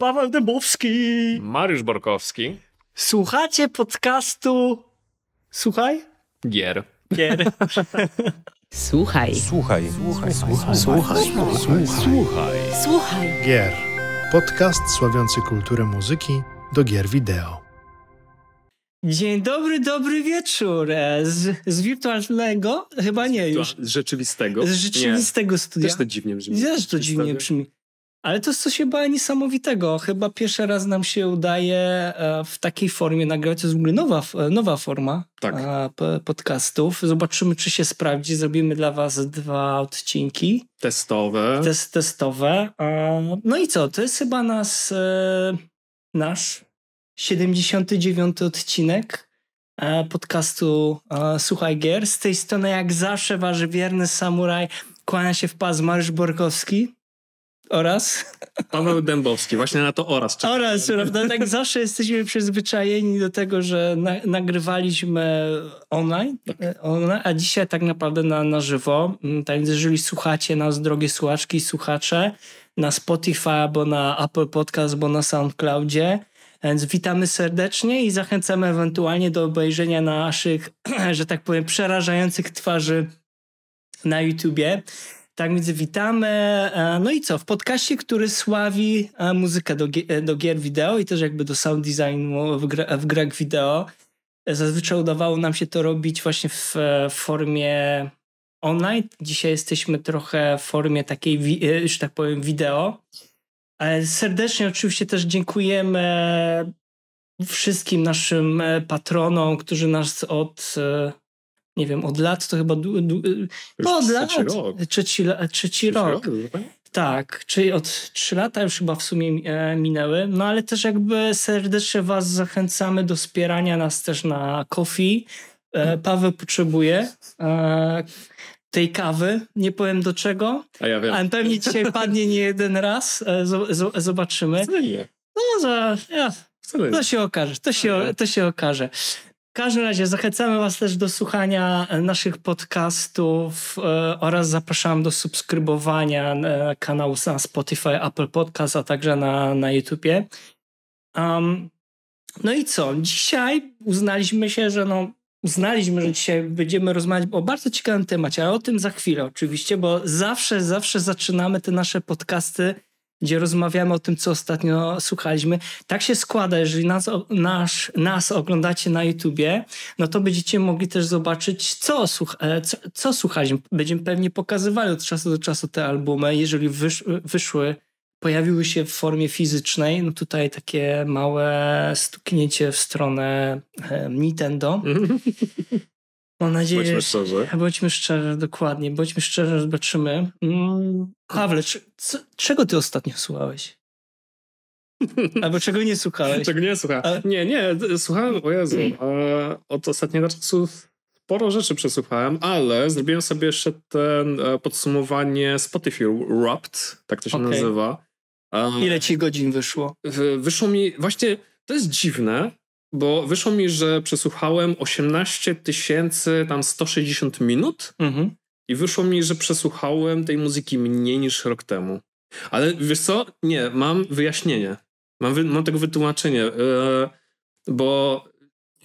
Paweł Dębowski. Mariusz Borkowski. Słuchacie podcastu. Słuchaj? Gier. Gier. Słuchaj. Słuchaj. Słuchaj. Słuchaj. Słuchaj. Słuchaj. Gier. Podcast sławiący kulturę muzyki do gier wideo. Dzień dobry, dobry wieczór. Z, z wirtualnego? Chyba nie już. Z rzeczywistego. Z rzeczywistego nie. studia. Też to dziwnie brzmi. Też to dziwnie brzmi. Ale to jest coś chyba niesamowitego. Chyba pierwszy raz nam się udaje e, w takiej formie nagrać. To jest w ogóle nowa, e, nowa forma tak. E, podcastów. Zobaczymy, czy się sprawdzi. Zrobimy dla Was dwa odcinki. Testowe. Test, testowe. No i co? To jest chyba nas, nasz 79 odcinek podcastu Słuchaj Gier. Z tej strony, jak zawsze, Wasz wierny samuraj. Kłania się w pas Mariusz Borkowski oraz. Paweł Dębowski, właśnie na to oraz. Czekam. Oraz, prawda? Tak zawsze jesteśmy przyzwyczajeni do tego, że na, nagrywaliśmy online, tak. E, a dzisiaj tak naprawdę na, na żywo. Mm, tak więc jeżeli słuchacie nas, drogie słuchaczki słuchacze, na Spotify, bo na Apple Podcast, bo na SoundCloudzie, więc witamy serdecznie i zachęcamy ewentualnie do obejrzenia naszych, że tak powiem, przerażających twarzy na YouTubie. Tak, więc witamy. E, no i co? W podcaście, który sławi e, muzykę do, e, do gier wideo i też jakby do sound designu w, gra, w grach wideo. Zazwyczaj udawało nam się to robić właśnie w, w formie online. Dzisiaj jesteśmy trochę w formie takiej, już tak powiem, wideo. serdecznie oczywiście też dziękujemy wszystkim naszym patronom, którzy nas od nie wiem, od lat to chyba. No, od lat. Rok. Trzeci, trzeci rok. No tak? tak, czyli od trzy lata już chyba w sumie e, minęły, no ale też jakby serdecznie Was zachęcamy do wspierania nas też na Kofi. E, mhm. Paweł potrzebuje e, tej kawy, nie powiem do czego. A ja wiem. A pewnie dzisiaj padnie nie jeden raz, zobaczymy. Wcale No, za, ja, to się okaże, to się, to się okaże. W każdym razie zachęcamy Was też do słuchania e, naszych podcastów e, oraz zapraszam do subskrybowania e, kanału na Spotify, Apple Podcast, a także na, na YouTubie. Um, no i co? Dzisiaj uznaliśmy się, że no, uznaliśmy, że dzisiaj będziemy rozmawiać o bardzo ciekawym temacie, ale o tym za chwilę oczywiście, bo zawsze, zawsze zaczynamy te nasze podcasty gdzie rozmawiamy o tym, co ostatnio słuchaliśmy. Tak się składa, jeżeli nas, nas, nas oglądacie na YouTubie, no to będziecie mogli też zobaczyć, co, słuch, e, co, co słuchaliśmy. Będziemy pewnie pokazywali od czasu do czasu te albumy, jeżeli wysz, wyszły, pojawiły się w formie fizycznej. No tutaj takie małe stuknięcie w stronę e, Nintendo. Mam nadzieję. Bądźmy szczerzy. Bądźmy szczerzy, dokładnie. Bądźmy szczerzy, zobaczymy. Mm. Pawle, co, czego ty ostatnio słuchałeś? Albo czego nie słuchałeś? Czego nie słuchałem. Ale... Nie, nie, słuchałem, o Jezu, od ostatniego czasu sporo rzeczy przesłuchałem, ale zrobiłem sobie jeszcze ten e, podsumowanie Spotify Wrapped, tak to się okay. nazywa. E, Ile ci godzin wyszło? Wyszło mi, właśnie, to jest dziwne, bo wyszło mi, że przesłuchałem 18 tysięcy tam 160 minut mhm. i wyszło mi, że przesłuchałem tej muzyki mniej niż rok temu. Ale wiesz co? Nie, mam wyjaśnienie. Mam, wy, mam tego wytłumaczenie, yy, bo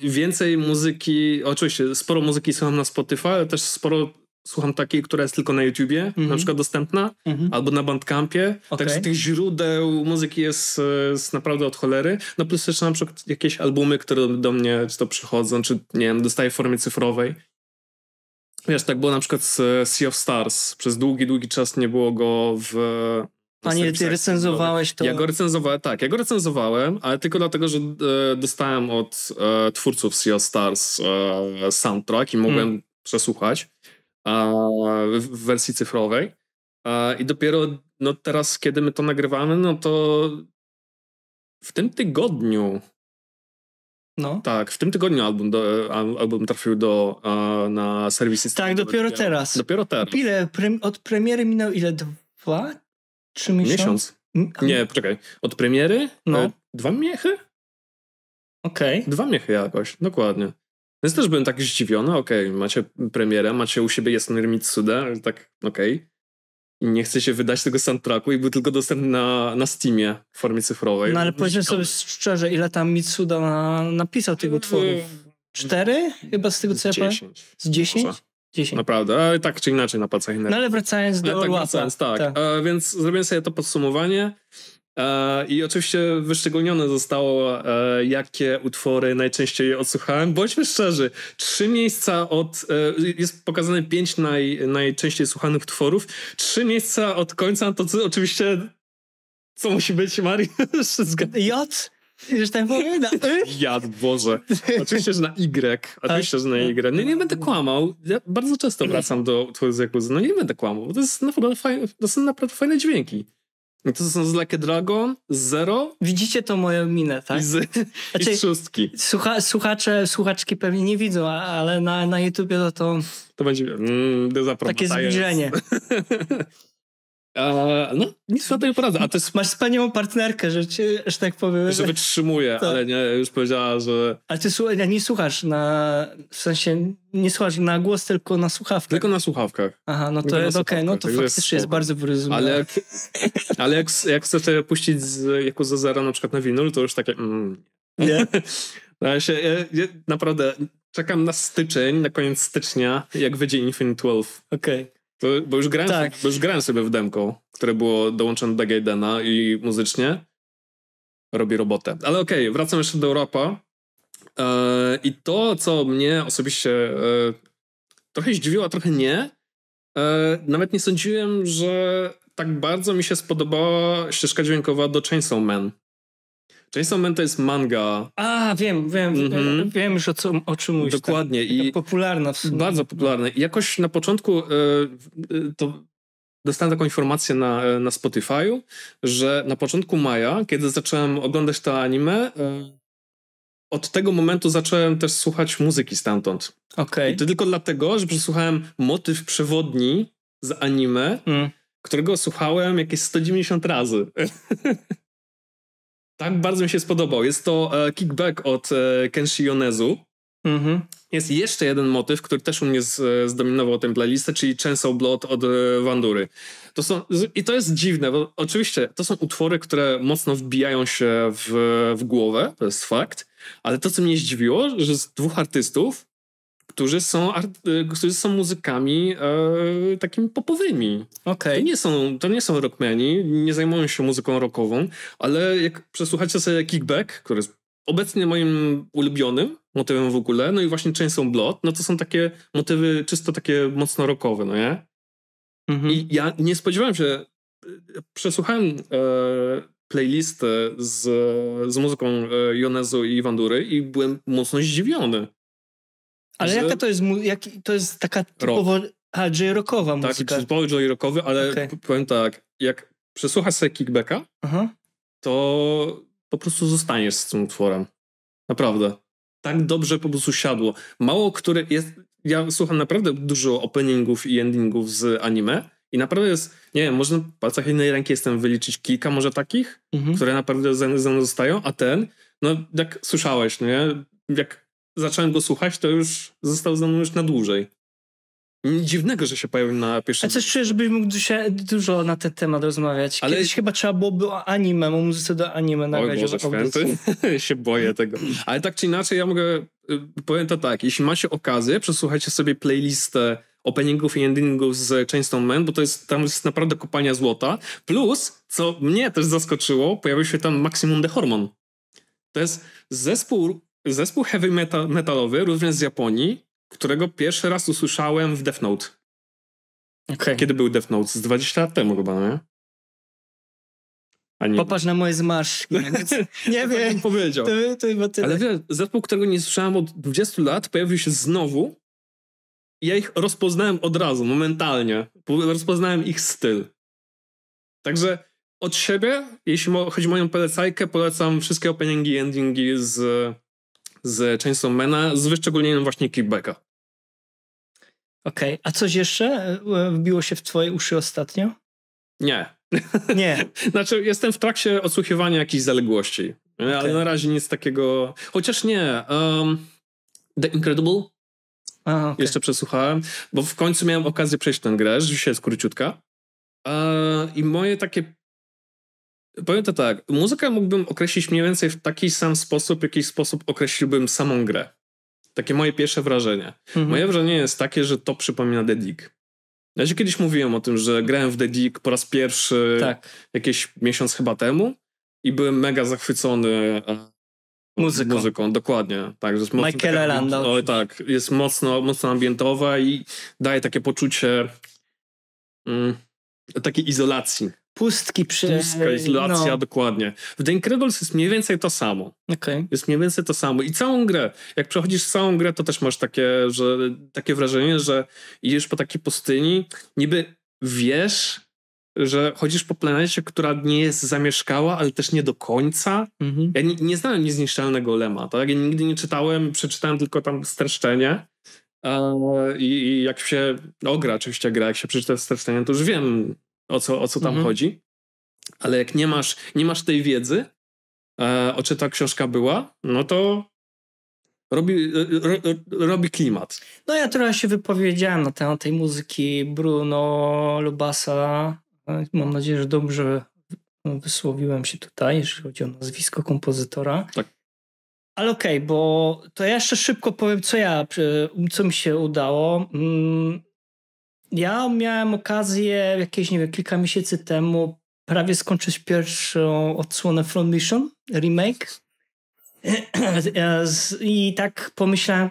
więcej muzyki, oczywiście sporo muzyki słucham na Spotify, ale też sporo słucham takiej, która jest tylko na YouTubie, mm -hmm. na mhm. przykład dostępna, mm -hmm. albo na Bandcampie. Okay. Także tych źródeł muzyki jest, e, jest, naprawdę od cholery. No plus jeszcze na przykład jakieś albumy, które do mnie czy to przychodzą, czy nie wiem, dostaję w formie cyfrowej. Wiesz, tak było na przykład z e, Sea of Stars. Przez długi, długi czas nie było go w... Panie, e, ty recenzowałeś to... Ja go recenzowałem, tak, ja go recenzowałem, ale tylko dlatego, że e, dostałem od e, twórców Sea of Stars e, soundtrack i mogłem mm. przesłuchać w wersji cyfrowej. I dopiero no, teraz, kiedy my to nagrywamy, no to w tym tygodniu. No. Tak, w tym tygodniu album, do, album trafił do, na serwisy Tak, dopiero teraz. Dopiero teraz. Ile? Prem, od premiery minął ile? Dwa? Trzy miesiące? Miesiąc. Nie, poczekaj. Od premiery? No. E, dwa miechy? Okej. Okay. Dwa miechy jakoś, dokładnie. Więc też byłem tak zdziwiony, okej, okay, macie premierę, macie u siebie jest Mitsuda, tak okej. Okay. I nie chcecie się wydać tego soundtracku i był tylko dostępny na, na Steamie w formie cyfrowej. No ale no, powiedzmy sobie szczerze, ile tam Mitsuda na, napisał tych utworów? Mm. Cztery? Chyba z tego co ja pamiętam. Z dziesięć? dziesięć Naprawdę, ale tak czy inaczej na innych. No ale wracając do ale tak, wracając, tak. tak. E, więc zrobiłem sobie to podsumowanie E, I oczywiście wyszczególnione zostało, e, jakie utwory najczęściej odsłuchałem. Bądźmy szczerzy, trzy miejsca od. E, jest pokazane pięć naj, najczęściej słuchanych utworów. Trzy miejsca od końca to co, oczywiście. Co musi być, Mariusz? Jot? Już tak powiem? Y? Jad, Boże. Oczywiście, że na Y. Oczywiście, że na Y. Nie, no nie będę kłamał. Ja bardzo często wracam do utworów z No nie będę kłamał, bo to, jest naprawdę fajne, to są naprawdę fajne dźwięki. No to są z Lucky Dragon, Zero. Widzicie to moją minę, tak? I, z, znaczy, i szóstki. Słucha, słuchacze, słuchaczki pewnie nie widzą, ale na, na YouTubie to, to... To będzie mm, takie zbliżenie. A, no, nic na tej poradzę. A to jest... Masz wspaniałą partnerkę, że, ci że tak powiem. Że wytrzymuje, to... ale nie, już powiedziała, że. Ale ty słuchaj, nie słuchasz na. W sensie nie słuchasz na głos, tylko na słuchawkach. Tylko na słuchawkach. Aha, no to jest no okej, okay, no to tak faktycznie jest, jest bardzo wyrozumiałe. Ale, jak, ale jak, jak chcecie puścić z, jako ze zera na przykład na winyl, to już takie. Mm. Nie. No, ja się, ja, naprawdę czekam na styczeń, na koniec stycznia, jak wyjdzie Infinite 12. Okej. Okay. Bo, bo, już grałem, tak. bo już grałem sobie w demko, które było dołączone do Gaidena i muzycznie robi robotę. Ale okej, okay, wracam jeszcze do Europa. E, I to, co mnie osobiście e, trochę zdziwiło, a trochę nie, e, nawet nie sądziłem, że tak bardzo mi się spodobała ścieżka dźwiękowa do Chainsaw Man jest moment, to jest manga. A, wiem, wiem, mm -hmm. wiem już o, co, o czym mówisz. Dokładnie. Tak, I popularna w sumie. Bardzo popularna. I jakoś na początku y, y, to dostałem taką informację na, e, na Spotify'u, że na początku maja, kiedy zacząłem oglądać to anime, y, od tego momentu zacząłem też słuchać muzyki stamtąd. Okay. I to tylko dlatego, że przesłuchałem motyw przewodni z anime, mm. którego słuchałem jakieś 190 razy. Tak bardzo mi się spodobał. Jest to e, kickback od e, Kenshi Yonezu. Mhm. Jest jeszcze jeden motyw, który też u mnie z, e, zdominował tę playlistę, czyli Chainsaw Blood od Wandury. To są, I to jest dziwne, bo oczywiście to są utwory, które mocno wbijają się w, w głowę, to jest fakt, ale to, co mnie zdziwiło, że z dwóch artystów którzy są, którzy są muzykami e, takimi popowymi. Okay. To, nie są, to nie są rockmeni, nie zajmują się muzyką rockową, ale jak przesłuchacie sobie Kickback, który jest obecnie moim ulubionym motywem w ogóle, no i właśnie Chainsaw Blood, no to są takie motywy czysto takie mocno rockowe, no nie? Mhm. I ja nie spodziewałem się, e, przesłuchałem e, playlisty z, z muzyką e, Jonezu i Wandury i byłem mocno zdziwiony. Ale jaka to jest, jak, to jest taka typowo... Rock. A, J-rockowa tak, muzyka. Tak, typowo J-rockowy, ale okay. powiem tak, jak przesłuchasz sobie Kickbacka, Aha. to po prostu zostaniesz z tym utworem. Naprawdę. Tak dobrze po prostu siadło. Mało które jest... Ja słucham naprawdę dużo openingów i endingów z anime i naprawdę jest, nie wiem, można w palcach jednej ręki jestem wyliczyć kilka może takich, mhm. które naprawdę ze mną zostają, a ten, no jak słyszałeś, no nie? Jak zacząłem go słuchać, to już został ze mną już na dłużej. Dziwnego, że się pojawił na pierwszym. A coś czuję, żebyś mógł dzisiaj dużo na ten temat rozmawiać. Ale... Kiedyś chyba trzeba byłoby o anime, o muzyce do anime nagrać. Boże święty, się boję tego. Ale tak czy inaczej, ja mogę, y, powiem to tak, jeśli macie okazję, przesłuchajcie sobie playlistę openingów i endingów z Chainstone Man, bo to jest, tam jest naprawdę kopalnia złota. Plus, co mnie też zaskoczyło, pojawił się tam Maximum The Hormon. To jest zespół Zespół heavy metal, metalowy, również z Japonii, którego pierwszy raz usłyszałem w Death Note. Okay. Kiedy był Death Note? Z 20 lat temu chyba, nie? A Popatrz na moje zmarszki. No nie tak wiem. powiedział. To, to chyba tyle. Ale wiesz, zespół, którego nie słyszałem od 20 lat, pojawił się znowu. Ja ich rozpoznałem od razu, momentalnie. Rozpoznałem ich styl. Także od siebie, jeśli chodzi o moją polecajkę, polecam wszystkie openingi i endingi z z Chainsaw MENA, z wyszczególnieniem właśnie kickbacka. Okej, okay. a coś jeszcze e, e, wbiło się w twoje uszy ostatnio? Nie. Nie. znaczy, jestem w trakcie odsłuchiwania jakichś zaległości, okay. ale na razie nic takiego... Chociaż nie. Um, The Incredible Aha, okay. jeszcze przesłuchałem, bo w końcu miałem okazję przejść tę grę, już jest króciutka. E, I moje takie Powiem to tak, muzykę mógłbym określić mniej więcej w taki sam sposób, w jaki sposób określiłbym samą grę. Takie moje pierwsze wrażenie. Mhm. Moje wrażenie jest takie, że to przypomina The Dig. Ja się kiedyś mówiłem o tym, że grałem w The Dig po raz pierwszy tak. jakiś miesiąc chyba temu i byłem mega zachwycony e, muzyką. muzyką dokładnie. Tak, jest mocno Michael tak, jest mocno, mocno ambientowa i daje takie poczucie mm, takiej izolacji pustki przy... Pustka, izolacja, no. dokładnie. W The Incredibles jest mniej więcej to samo. Okay. Jest mniej więcej to samo. I całą grę, jak przechodzisz całą grę, to też masz takie, że, takie wrażenie, że idziesz po takiej pustyni, niby wiesz, że chodzisz po planecie, która nie jest zamieszkała, ale też nie do końca. Mhm. Ja nie, nie znałem niezniszczalnego Lema, tak? Ja nigdy nie czytałem, przeczytałem tylko tam streszczenie. E, I, I, jak się ogra oczywiście gra, jak się przeczyta streszczenie, to już wiem, o co, o co tam mhm. chodzi. Ale jak nie masz, nie masz tej wiedzy, e, o czym ta książka była, no to robi, e, e, ro, e, robi klimat. No ja trochę się wypowiedziałem na temat tej muzyki Bruno Lubasa. Mam nadzieję, że dobrze wysłowiłem się tutaj, jeśli chodzi o nazwisko kompozytora. Tak. Ale okej, okay, bo to ja jeszcze szybko powiem, co ja, co mi się udało. Mm, ja miałem okazję jakieś, nie wiem, kilka miesięcy temu prawie skończyć pierwszą odsłonę From Mission, remake. I tak pomyślałem,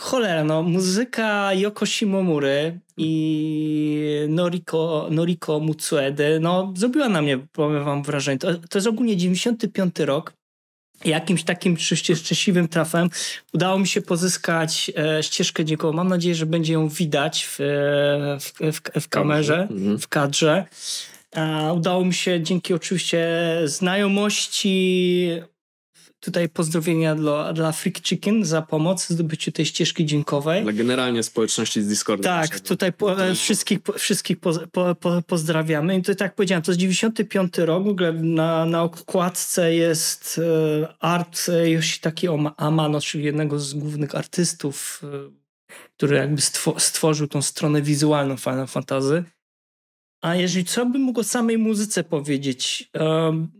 cholera, no, muzyka Yoko Shimomury i Noriko, Noriko Mutsuedy, no, zrobiła na mnie, powiem wam, wrażenie. To, to jest ogólnie 95 rok jakimś takim szczęśliwym trafem udało mi się pozyskać e, ścieżkę dziękołą. Mam nadzieję, że będzie ją widać w, e, w, w, w kamerze, mhm. w kadrze. E, udało mi się dzięki oczywiście znajomości Tutaj pozdrowienia dla, dla Freak Chicken za pomoc w zdobyciu tej ścieżki dźwiękowej. Dla generalnie społeczności z Discorda. Tak, tutaj po, wszystkich, wszystkich po, po, pozdrawiamy. I to tak jak powiedziałem, to jest 95 rok. W ogóle na, na okładce jest e, art Yoshitaki e, Amano, czyli jednego z głównych artystów, e, który jakby stworzył tą stronę wizualną Final Fantasy. A jeżeli co bym mógł o samej muzyce powiedzieć?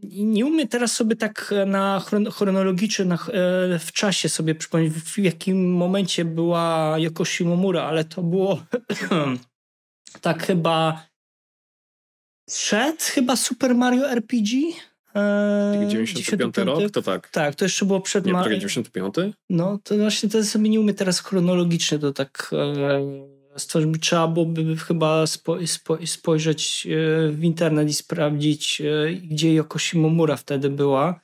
Nie umiem teraz sobie tak e, na chronologicznie, na, e, w czasie sobie przypomnieć, w jakim momencie była Yokoshi Momura, ale to było tak chyba przed chyba Super Mario RPG. 95, e, rok, to tak. Tak, to jeszcze było przed... Nie, Mar- 95? No, to właśnie to sobie nie umiem teraz chronologicznie to tak... E z którym trzeba byłoby chyba spo, spo, spojrzeć e, w internet i sprawdzić, e, gdzie Yokoshima Mura wtedy była.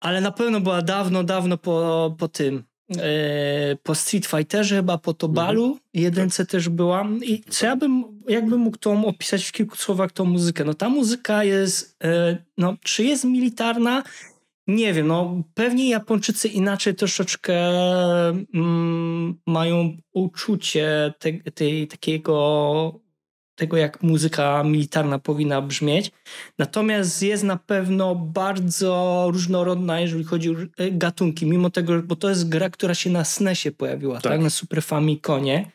Ale na pewno była dawno, dawno po, po tym. E, po Street Fighterze, chyba po Tobalu, balu, mhm. jedynce tak. też byłam. I co ja bym, jakbym mógł tą opisać w kilku słowach tą muzykę? No ta muzyka jest, no, czy jest militarna, nie wiem, no pewnie Japończycy inaczej troszeczkę mm, mają uczucie te, tej, takiego, tego jak muzyka militarna powinna brzmieć. Natomiast jest na pewno bardzo różnorodna, jeżeli chodzi o e, gatunki, mimo tego, bo to jest gra, która się na SNESie pojawiła, tak, tak na Super Famiconie.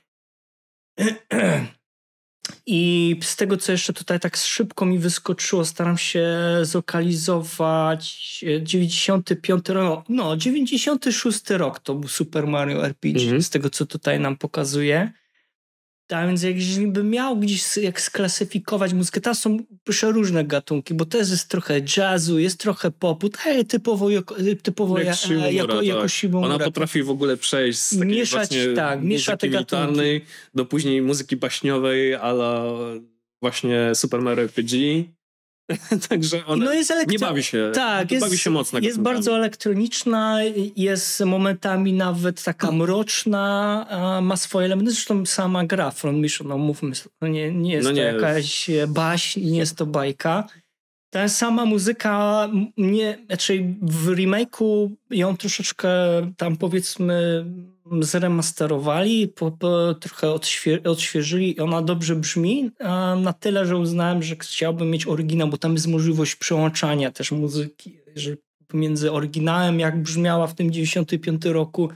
I z tego, co jeszcze tutaj tak szybko mi wyskoczyło, staram się zlokalizować 95, e, no, no 96 rok to był Super Mario RPG, mm -hmm. z tego, co tutaj nam pokazuje. A tak, więc jak, jeżeli bym miał gdzieś jak sklasyfikować muzykę, to są przeróżne gatunki, bo też jest trochę jazzu, jest trochę popu, hej, tak typowo, typowo jak ja, e, jako, tak. jako Ona potrafi tak. w ogóle przejść z takiej mieszać, tak, te do później muzyki baśniowej, ale właśnie Super Mario RPG Także ona no jest elektro... nie bawi się, tak, jest, bawi się mocno. Jest bardzo elektroniczna, jest momentami nawet taka tak. mroczna, ma swoje elementy. Zresztą sama gra Front Mission, no mówmy, no nie, nie jest no nie, to jakaś baśń, nie jest to bajka. Ta sama muzyka, nie, raczej znaczy w remake'u ją troszeczkę tam powiedzmy zremasterowali, po, po, trochę odświe, odświeżyli i ona dobrze brzmi na tyle, że uznałem, że chciałbym mieć oryginał, bo tam jest możliwość przełączania też muzyki, że pomiędzy oryginałem, jak brzmiała w tym 95 roku,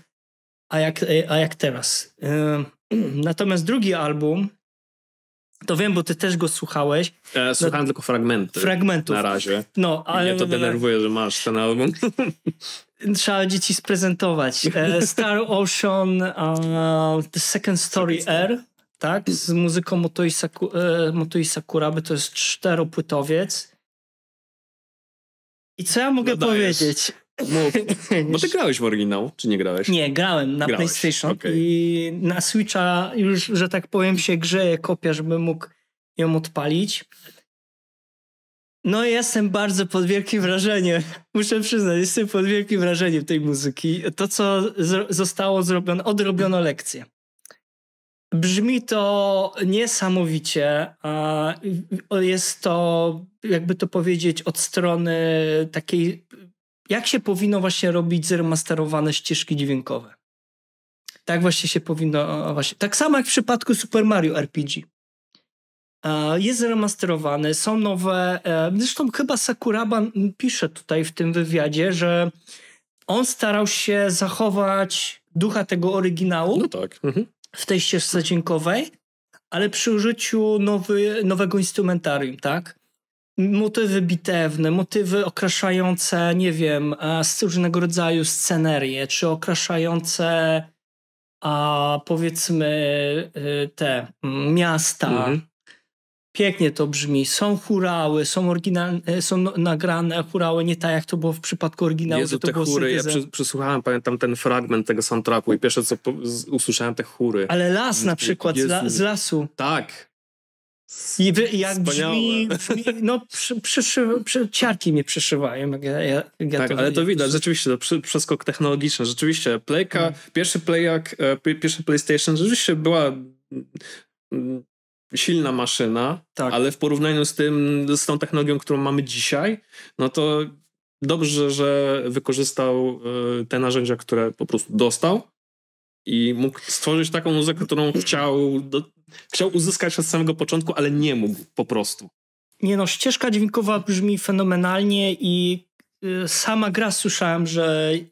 a jak, a jak teraz. Natomiast drugi album, to wiem, bo ty też go słuchałeś. Ja no, słuchałem no, tylko fragmenty. Fragmentów. Na razie. No, ale... mnie to no, no. denerwuje, że masz ten album. Trzeba będzie ci sprezentować. E, Star Ocean uh, The Second Story Air, tak? Z muzyką Motoi, Saku, e, Motoi Sakuraby. To jest czteropłytowiec. I co ja mogę no powiedzieć? No, bo ty grałeś w oryginał, czy nie grałeś? Nie, grałem na grałeś. PlayStation okay. i na Switcha już, że tak powiem, się grzeje kopia, żebym mógł ją odpalić. No jestem bardzo pod wielkim wrażeniem. Muszę przyznać, jestem pod wielkim wrażeniem tej muzyki. To, co zostało zrobione, odrobiono lekcję. Brzmi to niesamowicie. a Jest to, jakby to powiedzieć, od strony takiej jak się powinno właśnie robić zremasterowane ścieżki dźwiękowe. Tak właśnie się powinno, właśnie. tak samo jak w przypadku Super Mario RPG. E, jest zremasterowany, są nowe. E, zresztą chyba Sakuraba pisze tutaj w tym wywiadzie, że on starał się zachować ducha tego oryginału no tak. mhm. w tej ścieżce dźwiękowej, ale przy użyciu nowy, nowego instrumentarium, tak? motywy bitewne, motywy okraszające, nie wiem, e, różnego rodzaju scenerie, czy okraszające a powiedzmy e, te mm, miasta. Mhm. Pięknie to brzmi. Są hurały, są, oryginalne, są no, nagrane hurały, nie tak jak to było w przypadku oryginału. Jezu, te hury, ja przesłuchałem, pamiętam ten fragment tego soundtracku i pierwsze co usłyszałem te hury. Ale las na przykład, Jezu. z lasu. Tak, i wy, jak Wspaniałe. brzmi, brzmi no przy, przyszy, przy, ciarki mnie przeszywają. ja, ja tak, to ale to widać, rzeczywiście, to przeskok technologiczny, rzeczywiście, Playka, hmm. pierwszy playak e, pierwszy PlayStation rzeczywiście była mm, silna maszyna, tak. ale w porównaniu z tym, z tą technologią, którą mamy dzisiaj, no to dobrze, że wykorzystał e, te narzędzia, które po prostu dostał i mógł stworzyć taką muzykę, którą chciał, do, chciał uzyskać od samego początku, ale nie mógł po prostu. Nie no, ścieżka dźwiękowa brzmi fenomenalnie i y, sama gra słyszałem, że y,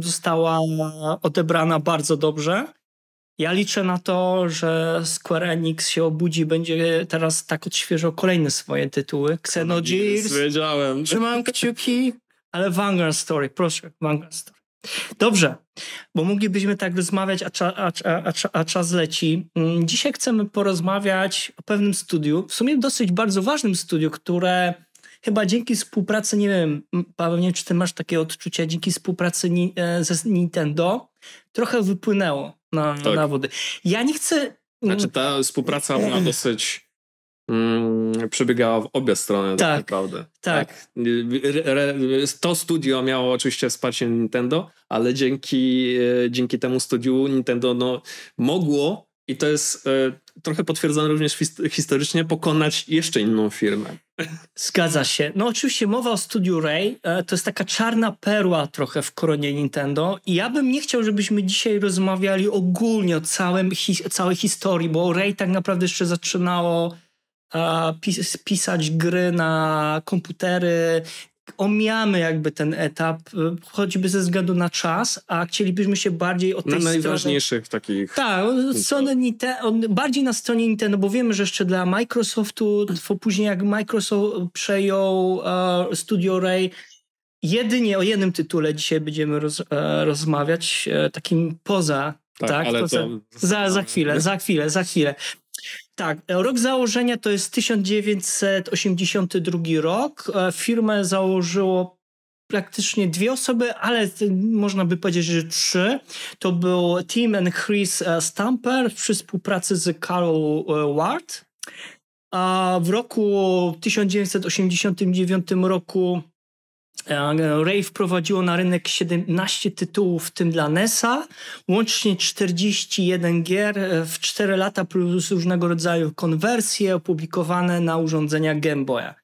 została odebrana bardzo dobrze. Ja liczę na to, że Square Enix się obudzi, będzie teraz tak odświeżał kolejne swoje tytuły. Xenogears. Wiedziałem. Trzymam kciuki. Ale Vanguard Story, proszę, Vanguard Story. Dobrze, bo moglibyśmy tak rozmawiać, a, cza, a, a, a, czas leci. Mm, dzisiaj chcemy porozmawiać o pewnym studiu, w sumie dosyć bardzo ważnym studiu, które chyba dzięki współpracy, nie wiem, Paweł, nie wiem, czy ty masz takie odczucia, dzięki współpracy ni, e, ze Nintendo trochę wypłynęło na, tak. na wody. Ja nie chcę... Znaczy mm, ta współpraca była dosyć Mm, przebiegała w obie strony tak, tak naprawdę. Tak. tak. To studio miało oczywiście wsparcie Nintendo, ale dzięki, e, dzięki temu studiu Nintendo no, mogło i to jest e, trochę potwierdzone również historycznie, pokonać jeszcze inną firmę. Zgadza się. No oczywiście mowa o studiu Ray e, to jest taka czarna perła trochę w koronie Nintendo i ja bym nie chciał, żebyśmy dzisiaj rozmawiali ogólnie o całym, całej historii, bo Ray tak naprawdę jeszcze zaczynało pis pisać gry na komputery, omijamy jakby ten etap, y, choćby ze względu na czas, a chcielibyśmy się bardziej od tej na strony... najważniejszych takich... Tak, strony Nintendo, bardziej na stronie Nintendo, bo wiemy, że jeszcze dla Microsoftu, później jak Microsoft przejął uh, Studio Ray, jedynie o jednym tytule dzisiaj będziemy roz, e, rozmawiać, e, takim poza tak, tak, ale to... Za, za chwilę, za chwilę, za chwilę. Tak, e, rok założenia to jest 1982 rok. E, firmę założyło praktycznie dwie osoby, ale można by powiedzieć, że trzy. To był Tim and Chris e, Stamper przy współpracy z Carol Ward. A w roku 1989 roku E, Ray wprowadziło na rynek 17 tytułów, w tym dla NESa, łącznie 41 gier e, w 4 lata plus różnego rodzaju konwersje opublikowane na urządzenia Game Boya.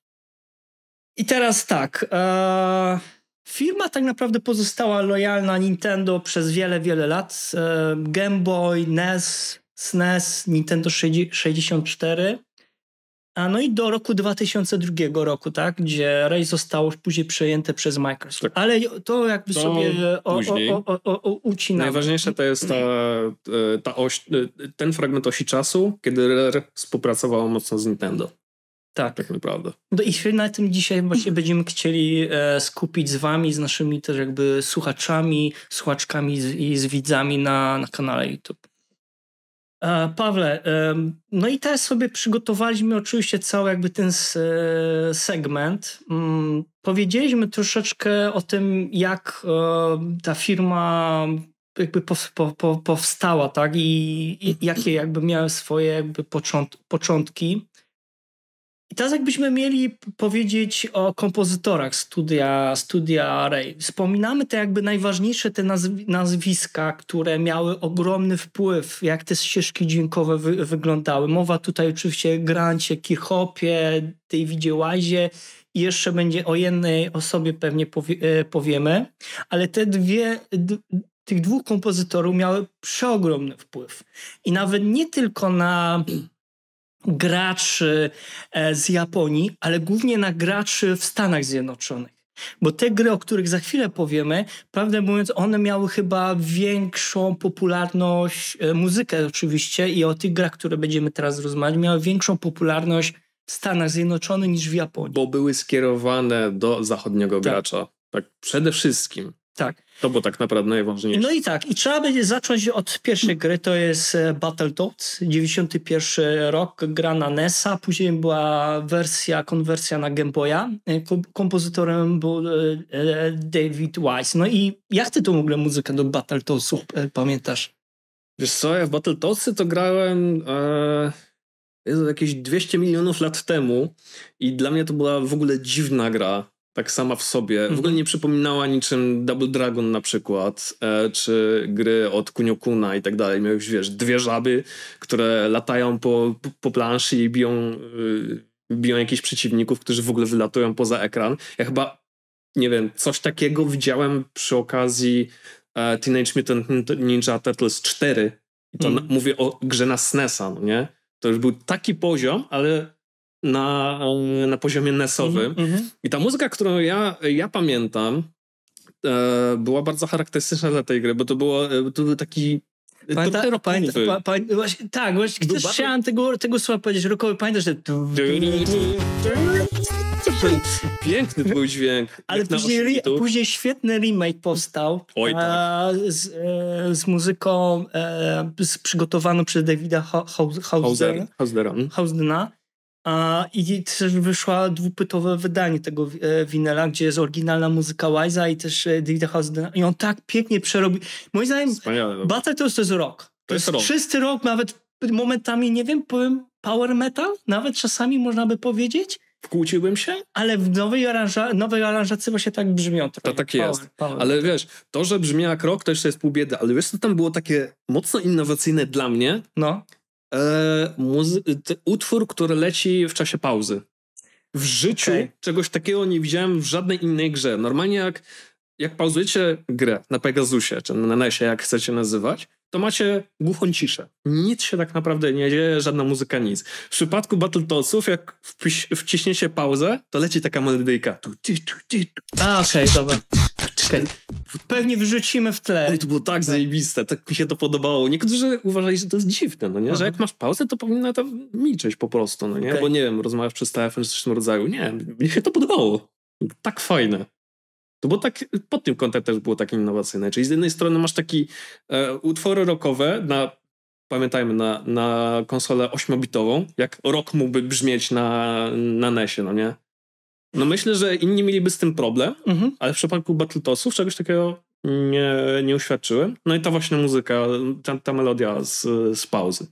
I teraz tak, e, firma tak naprawdę pozostała lojalna Nintendo przez wiele, wiele lat. E, Game Boy, NES, SNES, Nintendo 64 a no i do roku 2002 roku, tak, gdzie Ray zostało później przejęte przez Microsoft. Tak. Ale to jakby to sobie e, o, o, o, ucinamy. Najważniejsze to jest ta, e, ta oś, e, ten fragment osi czasu, kiedy Rare współpracowało mocno z Nintendo. Tak. Tak naprawdę. No i na tym dzisiaj właśnie będziemy chcieli e, skupić z wami, z naszymi też jakby słuchaczami, słuchaczkami z, i z widzami na, na kanale YouTube. E, Pawle, no i teraz sobie przygotowaliśmy oczywiście cały jakby ten e, segment. Mm, powiedzieliśmy troszeczkę o tym, jak e, ta firma jakby powstała, tak? I, jakie jakby miały swoje jakby początki. I teraz jakbyśmy mieli powiedzieć o kompozytorach studia, studia Ray. Wspominamy te jakby najważniejsze te nazwiska, które miały ogromny wpływ, jak te ścieżki dźwiękowe wy wyglądały. Mowa tutaj oczywiście o Grancie, Kichopie, Davidzie Łazie i jeszcze będzie o jednej osobie pewnie powie e, powiemy, ale te dwie, tych dwóch kompozytorów miały przeogromny wpływ. I nawet nie tylko na graczy e, z Japonii, ale głównie na graczy w Stanach Zjednoczonych. Bo te gry, o których za chwilę powiemy, prawdę mówiąc, one miały chyba większą popularność, e, muzykę oczywiście i o tych grach, które będziemy teraz rozmawiać, miały większą popularność w Stanach Zjednoczonych niż w Japonii. Bo były skierowane do zachodniego tak. gracza. Tak, przede wszystkim. Tak. To było tak naprawdę najważniejsze. No i tak, i trzeba będzie zacząć od pierwszej gry, to jest e, Battletoads, 91 rok, gra na NES-a, później była wersja, konwersja na Game Boya, e, kompozytorem był e, David Wise. No i jak ty tą w ogóle muzykę do Battletoadsów pamiętasz? Wiesz co, ja w Battletoadsy to grałem... E jakieś 200 milionów lat temu i dla mnie to była w ogóle dziwna gra tak sama w sobie. W ogóle mhm. nie przypominała niczym Double Dragon na przykład, e, czy gry od Kuniokuna i tak dalej. Miałeś, wiesz, dwie żaby, które latają po, po, planszy i biją, y, biją jakichś przeciwników, którzy w ogóle wylatują poza ekran. Ja chyba, nie wiem, coś takiego widziałem przy okazji e, Teenage Mutant Ninja Turtles 4. I to mm na, mówię o grze na SNESa, no nie? To już był taki poziom, ale na, na poziomie nesowym. Mm -hmm. I ta muzyka, którą ja, ja pamiętam, e, była bardzo charakterystyczna dla tej gry, bo to, było, e, to był taki Pamięta, e, to pamięta, pa, pa, właśnie, tak, właśnie też bardzo... chciałem tego, tego słowa powiedzieć, rokowy, pamiętasz, że... Piękny był dźwięk. Ale później, później, świetny remake powstał Oj, e, tak. z, e, z, muzyką e, z przygotowaną przez Davida Hausdera. A, I też wyszła dwupytowe wydanie tego e, gdzie jest oryginalna muzyka Wise'a i też e, Davida I on tak pięknie przerobił. Moim zdaniem Wspaniale, no. Battle to jest, to jest To, to jest, jest rock. czysty rok, nawet momentami, nie wiem, powiem power metal, nawet czasami można by powiedzieć. Wkłóciłbym się? Ale w nowej, aranża nowej aranżacji właśnie tak brzmią. To tak power, jest. Power. Ale wiesz, to, że brzmi jak rock, to jeszcze jest pół biedy, ale wiesz, co tam było takie mocno innowacyjne dla mnie? No E, muzy- utwór, który leci w czasie pauzy. W życiu okay. czegoś takiego nie widziałem w żadnej innej grze. Normalnie jak, jak pauzujecie grę na Pegasusie, czy na NESie, jak chcecie nazywać, to macie głuchą ciszę. Nic się tak naprawdę nie dzieje, żadna muzyka, nic. W przypadku Battletoadsów, jak wpiś- wciśniecie pauzę, to leci taka melodyjka. A, okej, okay, dobra pewnie wyrzucimy w tle. Oj, to było tak zajebiste, tak mi się to podobało. Niektórzy uważali, że to jest dziwne, no nie? Że jak masz pauzę, to powinna to milczeć po prostu, no nie? Okay. Bo nie wiem, rozmawiasz przez telefon czy coś w tym rodzaju. Nie, mi się to podobało. Tak fajne. To było tak, pod tym kątem też było takie innowacyjne. Czyli z jednej strony masz takie e, utwory rockowe na pamiętajmy, na, na konsolę 8-bitową, jak rok mógłby brzmieć na, na NES-ie, no nie? No myślę, że inni mieliby z tym problem, mhm. ale w przypadku Battletosów czegoś takiego nie, nie uświadczyłem. No i ta właśnie muzyka, ta, ta melodia z, z pauzy.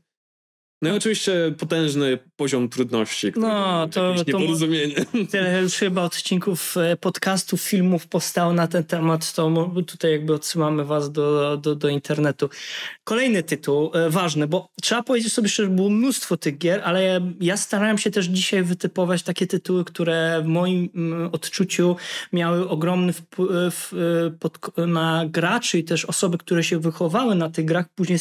No i oczywiście potężny poziom trudności. No, to, to nieporozumienie. Tyle już chyba odcinków e, podcastów, filmów powstało na ten temat, to tutaj jakby odsyłamy was do, do, do internetu. Kolejny tytuł, e, ważny, bo trzeba powiedzieć sobie szczerze, było mnóstwo tych gier, ale ja, starałem się też dzisiaj wytypować takie tytuły, które w moim mm, odczuciu miały ogromny wpływ e, na graczy i też osoby, które się wychowały na tych grach, później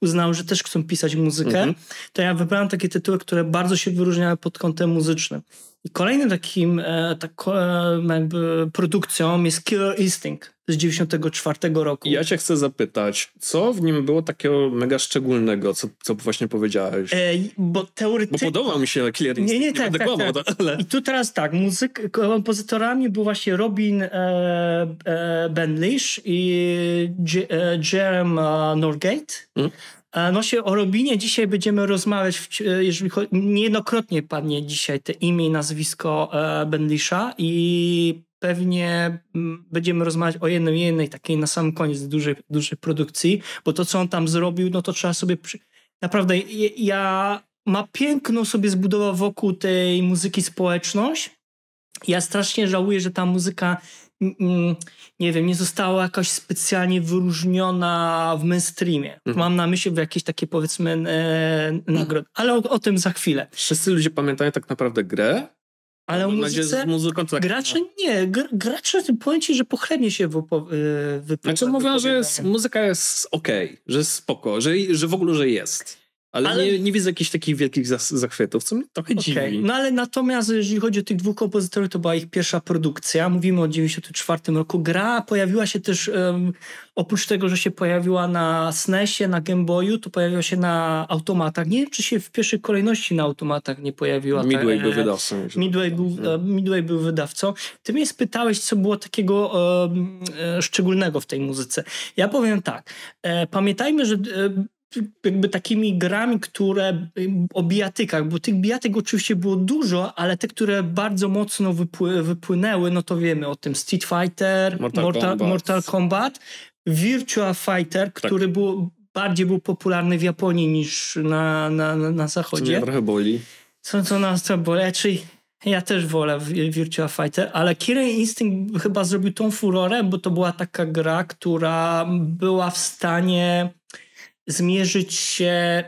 uznały, że też chcą pisać muzykę. Mhm to ja wybrałem takie tytuły, które bardzo się wyróżniały pod kątem muzycznym. I kolejnym takim e, tak, e, produkcją jest Killer Instinct z 94 roku. Ja cię chcę zapytać, co w nim było takiego mega szczególnego, co, co właśnie powiedziałeś? E, bo teoretycznie... Bo podobał mi się Killer Instinct. Nie, nie, tak, nie tak, tak. To, ale... I tu teraz tak, muzyk, kompozytorami był właśnie Robin e, e, Benlish i e, Jeremy Jerem Norgate. Hmm? No się o Robinie dzisiaj będziemy rozmawiać, e, jeżeli chodzi, niejednokrotnie padnie dzisiaj te imię i nazwisko e, Bendisza i pewnie mm, będziemy rozmawiać o jednym jednej takiej na sam koniec dużej, dużej produkcji, bo to co on tam zrobił, no to trzeba sobie... Przy... Naprawdę ja... Ma piękną sobie zbudował wokół tej muzyki społeczność. Ja strasznie żałuję, że ta muzyka nie wiem, nie została jakoś specjalnie wyróżniona w mainstreamie. Mhm. Mam na myśli w jakieś takie powiedzmy e, nagrody, ale o, o, tym za chwilę. Wszyscy ludzie pamiętają tak naprawdę grę, ale o muzyce, muzyką, tak. gracze nie, gr, gracze powiem ci, że pochlebnie się e, wypowiadają. Znaczy mówią, że jest, muzyka jest okej, okay, że jest spoko, że, że w ogóle, że jest. Ale, ale... Nie, nie, widzę jakichś takich wielkich zachwytów, co mnie trochę okay. dziwi. No ale natomiast jeżeli chodzi o tych dwóch kompozytorów, to była ich pierwsza produkcja. Mówimy o 1994 roku. Gra pojawiła się też, um, oprócz tego, że się pojawiła na SNESie, na Game Boyu, to pojawiła się na automatach. Nie wiem, czy się w pierwszej kolejności na automatach nie pojawiła. Midway ta, był wydawcą. Midway był, e, e, Midway był wydawcą. Ty mnie spytałeś, co było takiego um, szczególnego w tej muzyce. Ja powiem tak. E, pamiętajmy, że e, jakby takimi grami, które o bijatykach, bo tych bijatyk oczywiście było dużo, ale te, które bardzo mocno wypły wypłynęły, no to wiemy o tym Street Fighter, Mortal, Mortal, Kombat. Mortal Kombat. Virtua Fighter, tak. który był, bardziej był popularny w Japonii niż na, na, na, na zachodzie. Co mnie trochę boli. Co, co nas to boleczy. Znaczy, ja też wolę Virtua Fighter, ale Kirin Instinct chyba zrobił tą furorę, bo to była taka gra, która była w stanie zmierzyć się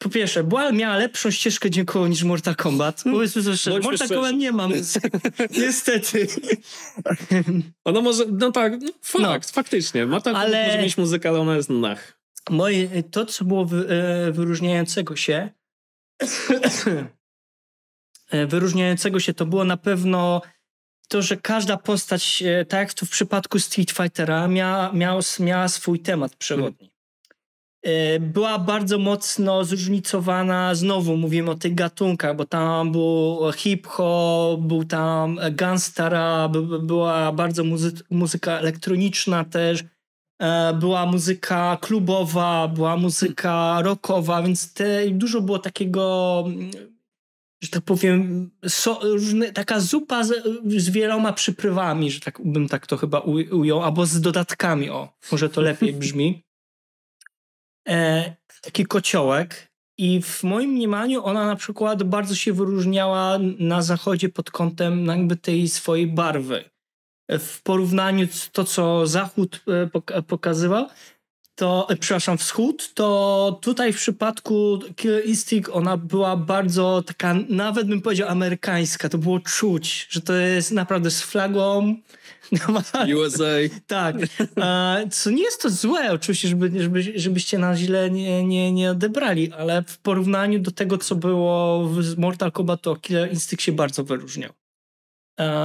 po pierwsze, Boal miała lepszą ścieżkę dźwiękową niż Mortal Kombat. Hmm. Powiedzmy sobie szczerze, Mortal Kombat nie mam, niestety. Ona może, no tak, no fakt, no. faktycznie. Mortal Kombat ale... może mieć muzykę, ale ona jest nach. Moje, to, co było wy, e, wyróżniającego się, e, wyróżniającego się, to było na pewno to, że każda postać, e, tak jak to w przypadku Street Fightera, miała, miała, miała swój temat hmm. przewodni. E, była bardzo mocno zróżnicowana, znowu mówimy o tych gatunkach, bo tam był hip-hop, był tam gangstara, była bardzo muzy- muzyka elektroniczna też, e, była muzyka klubowa, była muzyka rockowa, więc te, dużo było takiego, że tak powiem, so, różne, taka zupa z, z, wieloma przyprywami, że tak bym tak to chyba ujął, albo z dodatkami, o, może to lepiej brzmi e, taki kociołek i w moim mniemaniu ona na przykład bardzo się wyróżniała na zachodzie pod kątem jakby tej swojej barwy. W porównaniu to, co zachód e, pokazywał, to, e, przepraszam, wschód, to tutaj w przypadku Killer Instinct ona była bardzo taka, nawet bym powiedział amerykańska, to było czuć, że to jest naprawdę z flagą, USA. No tak. Co nie jest to złe, oczywiście, żeby, żeby, żebyście nas źle nie, nie, nie odebrali, ale w porównaniu do tego, co było w Mortal Kombat, to Killer Instyk się bardzo wyróżniał.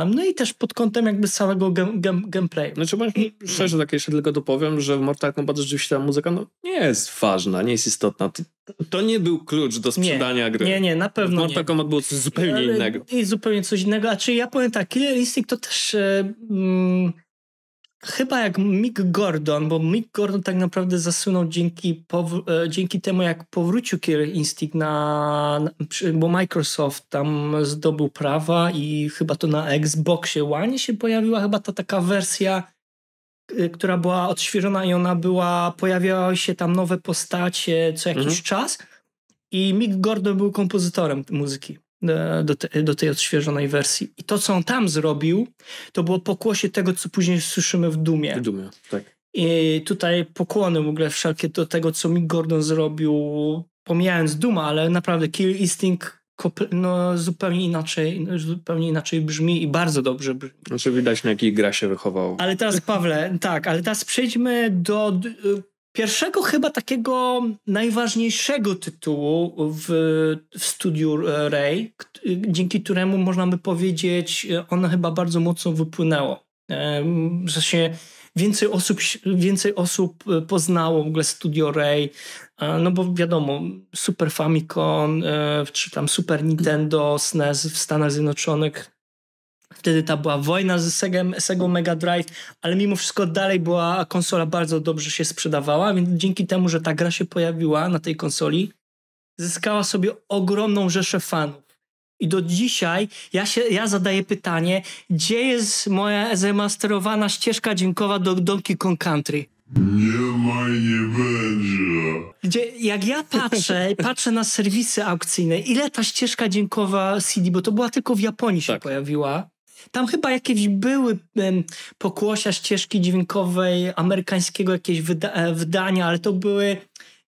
No i też pod kątem jakby całego game, game, gameplayu. Znaczy, szczerze tak jeszcze tylko dopowiem, że w Mortal Kombat rzeczywiście ta muzyka no, nie jest ważna, nie jest istotna. To, to nie był klucz do sprzedania nie, gry. Nie, nie, na pewno Mortal nie. Kombat było zupełnie innego. I zupełnie coś innego. A czy ja powiem tak, Killer Instinct to też... E, mm, chyba jak Mick Gordon, bo Mick Gordon tak naprawdę zasunął dzięki, e, dzięki temu, jak powrócił Killer Instinct na, na, bo Microsoft tam zdobył prawa i chyba to na Xboxie One się pojawiła chyba ta taka wersja, e, która była odświeżona i ona była, pojawiały się tam nowe postacie co jakiś mhm. czas i Mick Gordon był kompozytorem muzyki. E, do, te, do, tej odświeżonej wersji. I to, co on tam zrobił, to było pokłosie tego, co później słyszymy w Dumie. W Dumie, tak. I tutaj pokłony w ogóle wszelkie do tego, co Mick Gordon zrobił, pomijając Duma, ale naprawdę Kill Instinct no, zupełnie inaczej zupełnie inaczej brzmi i bardzo dobrze brzmi. Znaczy widać, na jakiej gra się wychował. Ale teraz, Pawle, tak, ale teraz przejdźmy do pierwszego chyba takiego najważniejszego tytułu w, w studiu Ray, dzięki któremu można by powiedzieć, ono chyba bardzo mocno wypłynęło. W sensie więcej osób, więcej osób e, poznało w ogóle Studio Ray, e, no bo wiadomo, Super Famicom, e, czy tam Super Nintendo, SNES w Stanach Zjednoczonych Wtedy ta była wojna z Segem, Sega Mega Drive, ale mimo wszystko dalej była konsola bardzo dobrze się sprzedawała, więc dzięki temu, że ta gra się pojawiła na tej konsoli, zyskała sobie ogromną rzeszę fanów. I do dzisiaj ja, się, ja zadaję pytanie, gdzie jest moja zemasterowana ścieżka dźwiękowa do Donkey Kong Country? Nie ma i nie będzie. Gdzie, jak ja patrzę, patrzę na serwisy aukcyjne, ile ta ścieżka dźwiękowa CD, bo to była tylko w Japonii się tak. pojawiła, tam chyba jakieś były pokłosia ścieżki dźwiękowej amerykańskiego jakieś wyda e, wydania, ale to były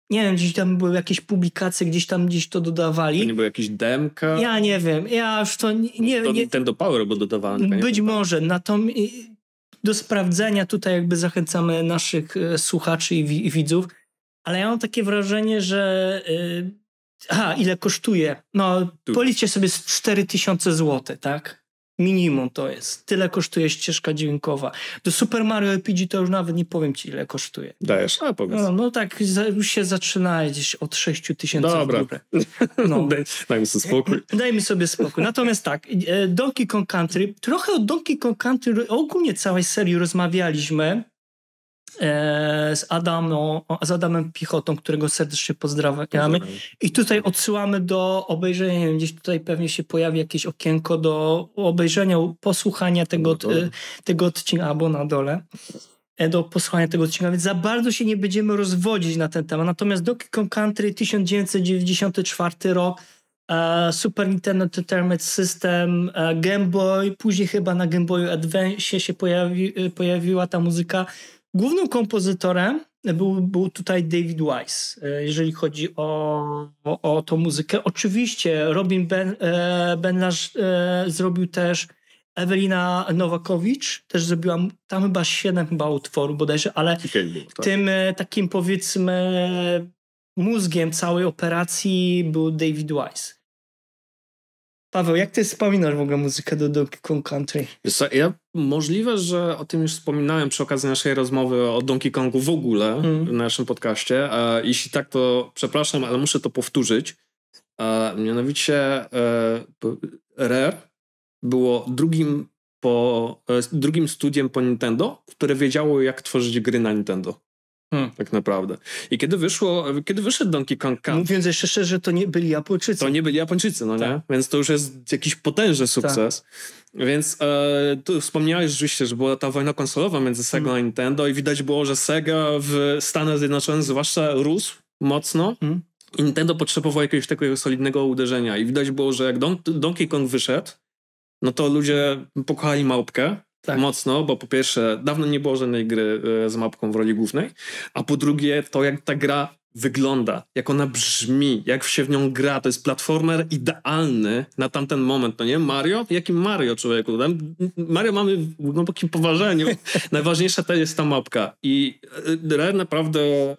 nie wiem, gdzieś tam były jakieś publikacje, gdzieś tam gdzieś to dodawali. To nie były jakieś demka? Ja nie wiem, ja już to nie... nie, to, ten do Power był dodawany. Być nie, tak. może, natomiast do sprawdzenia tutaj jakby zachęcamy naszych e, słuchaczy i, i widzów, ale ja mam takie wrażenie, że... Yy, ile kosztuje? No, policie policzcie sobie 4000 zł, tak? Minimum to jest. Tyle kosztuje ścieżka dźwiękowa. Do Super Mario RPG to już nawet nie powiem ci, ile kosztuje. Dajesz, a powiedz. No, no tak, już się zaczyna gdzieś od 6 tysięcy Dobra. No. Daj, dajmy sobie spokój. Dajmy sobie spokój. Natomiast tak, e, Donkey Kong Country, trochę o Donkey Kong Country ogólnie całej serii rozmawialiśmy E, z, Adamą, z Adamem Pichotą, którego serdecznie pozdrawiamy. I tutaj odsyłamy do obejrzenia, gdzieś tutaj pewnie się pojawi jakieś okienko do obejrzenia, posłuchania tego, e, tego odcinka, albo na dole e, do posłuchania tego odcinka, więc za bardzo się nie będziemy rozwodzić na ten temat. Natomiast Donkey Kong Country 1994 rok, Super Nintendo Entertainment System, Game Boy, później chyba na Game Boyu Advance się pojawi, pojawiła ta muzyka. Głównym kompozytorem był, był tutaj David Wise, e, jeżeli chodzi o, o, o tą muzykę. Oczywiście Robin ben, e, e, zrobił też Ewelina Nowakowicz też zrobiła tam chyba siedem chyba utworów bodajże, ale tak. tym takim powiedzmy mózgiem całej operacji był David Wise. Paweł, jak ty wspominasz w ogóle muzykę do Donkey Kong Country? ja możliwe, że o tym już wspominałem przy okazji naszej rozmowy o Donkey Kongu w ogóle mm. w naszym podcaście. E, jeśli tak, to przepraszam, ale muszę to powtórzyć. E, mianowicie e, Rare było drugim, po, e, drugim studiem po Nintendo, które wiedziało jak tworzyć gry na Nintendo. Hmm. Tak naprawdę. I kiedy wyszło, kiedy wyszedł Donkey Kong Country... Mówiąc jeszcze szczerze, to nie byli Japończycy. To nie byli Japończycy, no tak. nie? Więc to już jest jakiś potężny tak. sukces. Tak. Więc e, tu wspomniałeś rzeczywiście, że była ta wojna konsolowa między Sega hmm. a Nintendo i widać było, że Sega w Stanach Zjednoczonych zwłaszcza rósł mocno. Hmm. I Nintendo potrzebował jakiegoś takiego solidnego uderzenia. I widać było, że jak Don Donkey Kong wyszedł, no to ludzie pokochali małpkę, tak. mocno, bo po pierwsze, dawno nie było żadnej gry e, z mapką w roli głównej, a po drugie, to jak ta gra wygląda, jak ona brzmi, jak się w nią gra. To jest platformer idealny na tamten moment, no nie? Mario? Jakim Mario, człowieku? Mario mamy w głębokim poważeniu. Najważniejsza to jest ta mapka. I e, Rare naprawdę e,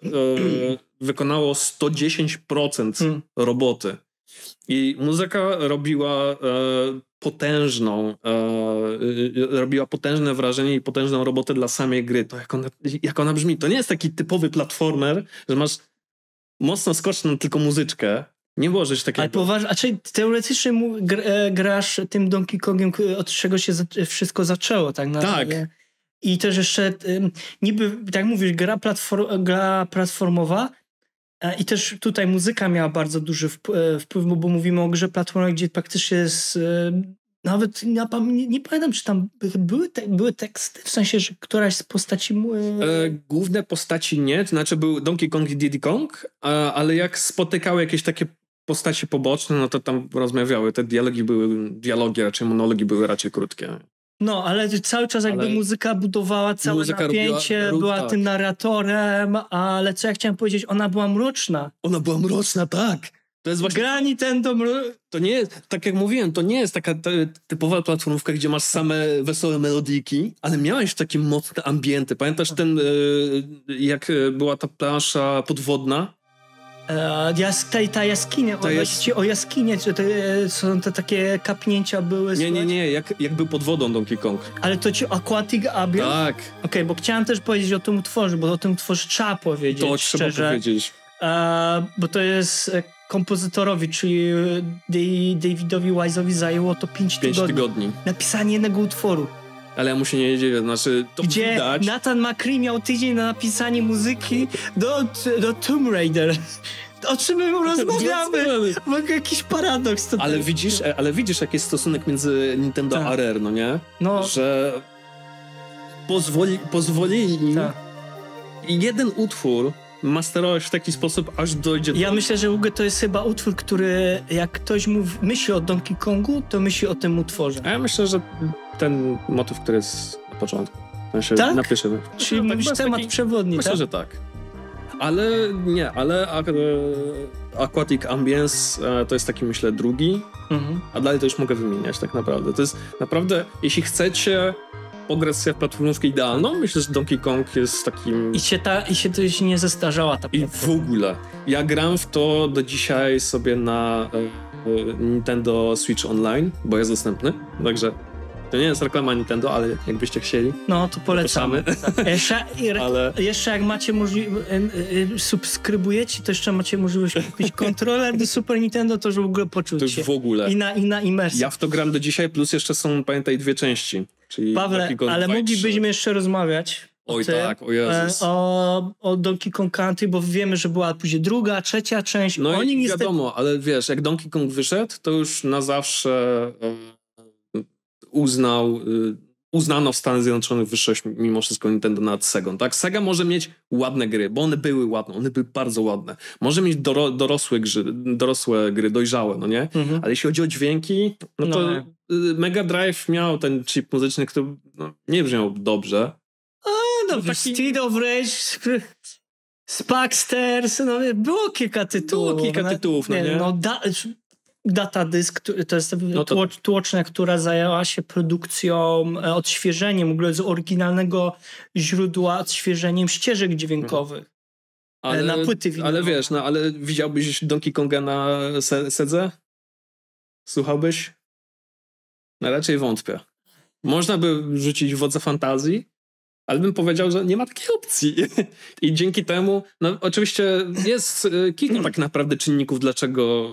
wykonało 110% hmm. roboty. I muzyka robiła e, potężną, e, e, robiła potężne wrażenie i potężną robotę dla samej gry. To jak ona, jak ona brzmi, to nie jest taki typowy platformer, że masz mocno skoczną tylko muzyczkę. Nie było coś takiego. Ale poważnie, a czy teoretycznie gr, e, grasz tym Donkey Kongiem, od czego się za, wszystko zaczęło, tak naprawdę. Tak. I też jeszcze niby, tak mówisz, gra, platform, gra platformowa, E, I też tutaj muzyka miała bardzo duży e, wpływ, bo mówimy o grze platformowej, gdzie praktycznie jest e, nawet ja nie, nie, pamiętam, czy tam były, te, były teksty, w sensie, że któraś z postaci. E, główne postaci nie, to znaczy był Donkey Kong i Diddy Kong, a, ale jak spotykały jakieś takie postacie poboczne, no to tam rozmawiały. Te dialogi były, dialogi raczej monologi były raczej krótkie. No, ale cały czas jakby ale muzyka budowała całe muzyka napięcie, robiła, była tak. tym narratorem, ale co ja chciałem powiedzieć, ona była mroczna. Ona była mroczna, tak. To jest właśnie... Grani ten to... To nie jest, tak jak mówiłem, to nie jest taka typowa platformówka, gdzie masz same wesołe melodiki, ale miałeś takie mocne ambienty. Pamiętasz ten, e, jak była ta plansza podwodna? E, ta, jaskinia, to jest... o jaskinie, czy e, są te takie kapnięcia były? Nie, nie, nie, jak, jak był pod wodą Donkey Kong. Ale to ci Aquatic Abyss? Tak. Okej, okay, bo chciałem też powiedzieć o tym utworze, bo o tym utworze trzeba powiedzieć To trzeba szczerze. powiedzieć. E, bo to jest e, kompozytorowi, czyli Davidowi Wise'owi zajęło to 5 tygodni. tygodni. Napisanie jednego utworu. Ale ja mu się nie dziwię, znaczy to Gdzie widać. Nathan McCree miał tydzień na napisanie muzyki do, do Tomb Raider. O czym my rozmawiamy? Mogę jakiś paradoks to Ale widzisz, e, ale widzisz, jaki jest stosunek między Nintendo tak. a Rare, no nie? No. Że pozwoli, pozwolili tak. jeden utwór masterować w taki sposób, aż dojdzie do... Ja myślę, że Uge to jest chyba utwór, który jak ktoś mówi, myśli o Donkey Kongu, to myśli o tym utworze. A ja myślę, że ten motyw, który jest na początku. Znaczy, tak? Napiszemy. Czyli no, temat taki, przewodni, Myślę, tak? że tak. Ale nie, ale e, Aquatic Ambience e, to jest taki, myślę, drugi, mhm. a dalej to już mogę wymieniać tak naprawdę. To jest naprawdę, jeśli chcecie pograć sobie platformówkę idealną, myślę, że Donkey Kong jest takim... I się, ta, i się to już nie zestarzała ta I w ogóle. Ja gram w to do dzisiaj sobie na e, Nintendo Switch Online, bo jest dostępny, także to nie jest reklama Nintendo, ale jakbyście chcieli. No to polecamy. Jeszcze, ale... jeszcze jak macie możliwość, y, y, y, subskrybujecie, to jeszcze macie możliwość kupić kontroler do Super Nintendo, to że w ogóle poczuć już w ogóle. I na, i na immersję. Ja w to gram do dzisiaj, plus jeszcze są, pamiętaj, dwie części. Czyli Pawle, ale moglibyśmy jeszcze rozmawiać Oj ty, tak, o Jezus. E, o, o Donkey Kong Country, bo wiemy, że była później druga, trzecia część. No Oni i niestety... wiadomo, ale wiesz, jak Donkey Kong wyszedł, to już na zawsze e, uznał, y, uznano w Stanach Zjednoczonych wyższość mimo wszystko Nintendo nad Sega. Tak? Sega może mieć ładne gry, bo one były ładne, one były bardzo ładne. Może mieć doro, dorosłe, gry, dorosłe gry, dojrzałe, no nie? Mhm. Ale jeśli chodzi o dźwięki, no to no. Y, Mega Drive miał ten chip muzyczny, który no, nie brzmiał dobrze. A, no, no taki... Street of Rage... Spaxters, no było kilka tytułów. Było kilka tytułów, no nie? No, da, Datadisk to jest no to... która zajęła się produkcją, e, odświeżeniem w ogóle z oryginalnego źródła, odświeżeniem ścieżek dźwiękowych. Mhm. Ale, na płyty Ale wiesz, no, ale widziałbyś Donkey Konga na sedze? Słuchałbyś? No raczej wątpię. Można by rzucić wodze fantazji, ale bym powiedział, że nie ma takiej opcji. I dzięki temu, no oczywiście jest e, kilka hmm. tak naprawdę czynników, dlaczego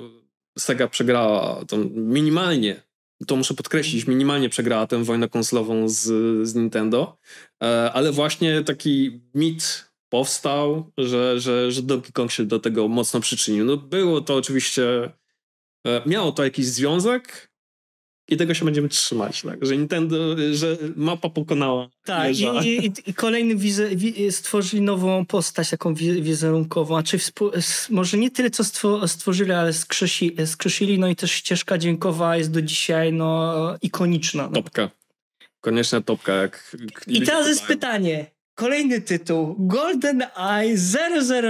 Sega przegrała tą, minimalnie, to muszę podkreślić, minimalnie przegrała tę wojnę konsolową z, z Nintendo, e, ale właśnie taki mit powstał, że, że, że Donkey Kong się do tego mocno przyczynił. No było to oczywiście, e, miało to jakiś związek, i tego się będziemy trzymać, tak? że Nintendo, że mapa pokonała. Tak, i, i, i, kolejny wize, stworzyli nową postać, taką wizerunkową, a czy współ, może nie tyle co stworzyli, ale skrzesi, skrzesili, no i też ścieżka dźwiękowa jest do dzisiaj no, ikoniczna. No. Topka. Konieczna topka. Jak I teraz jest pytanie, Kolejny tytuł Golden Eye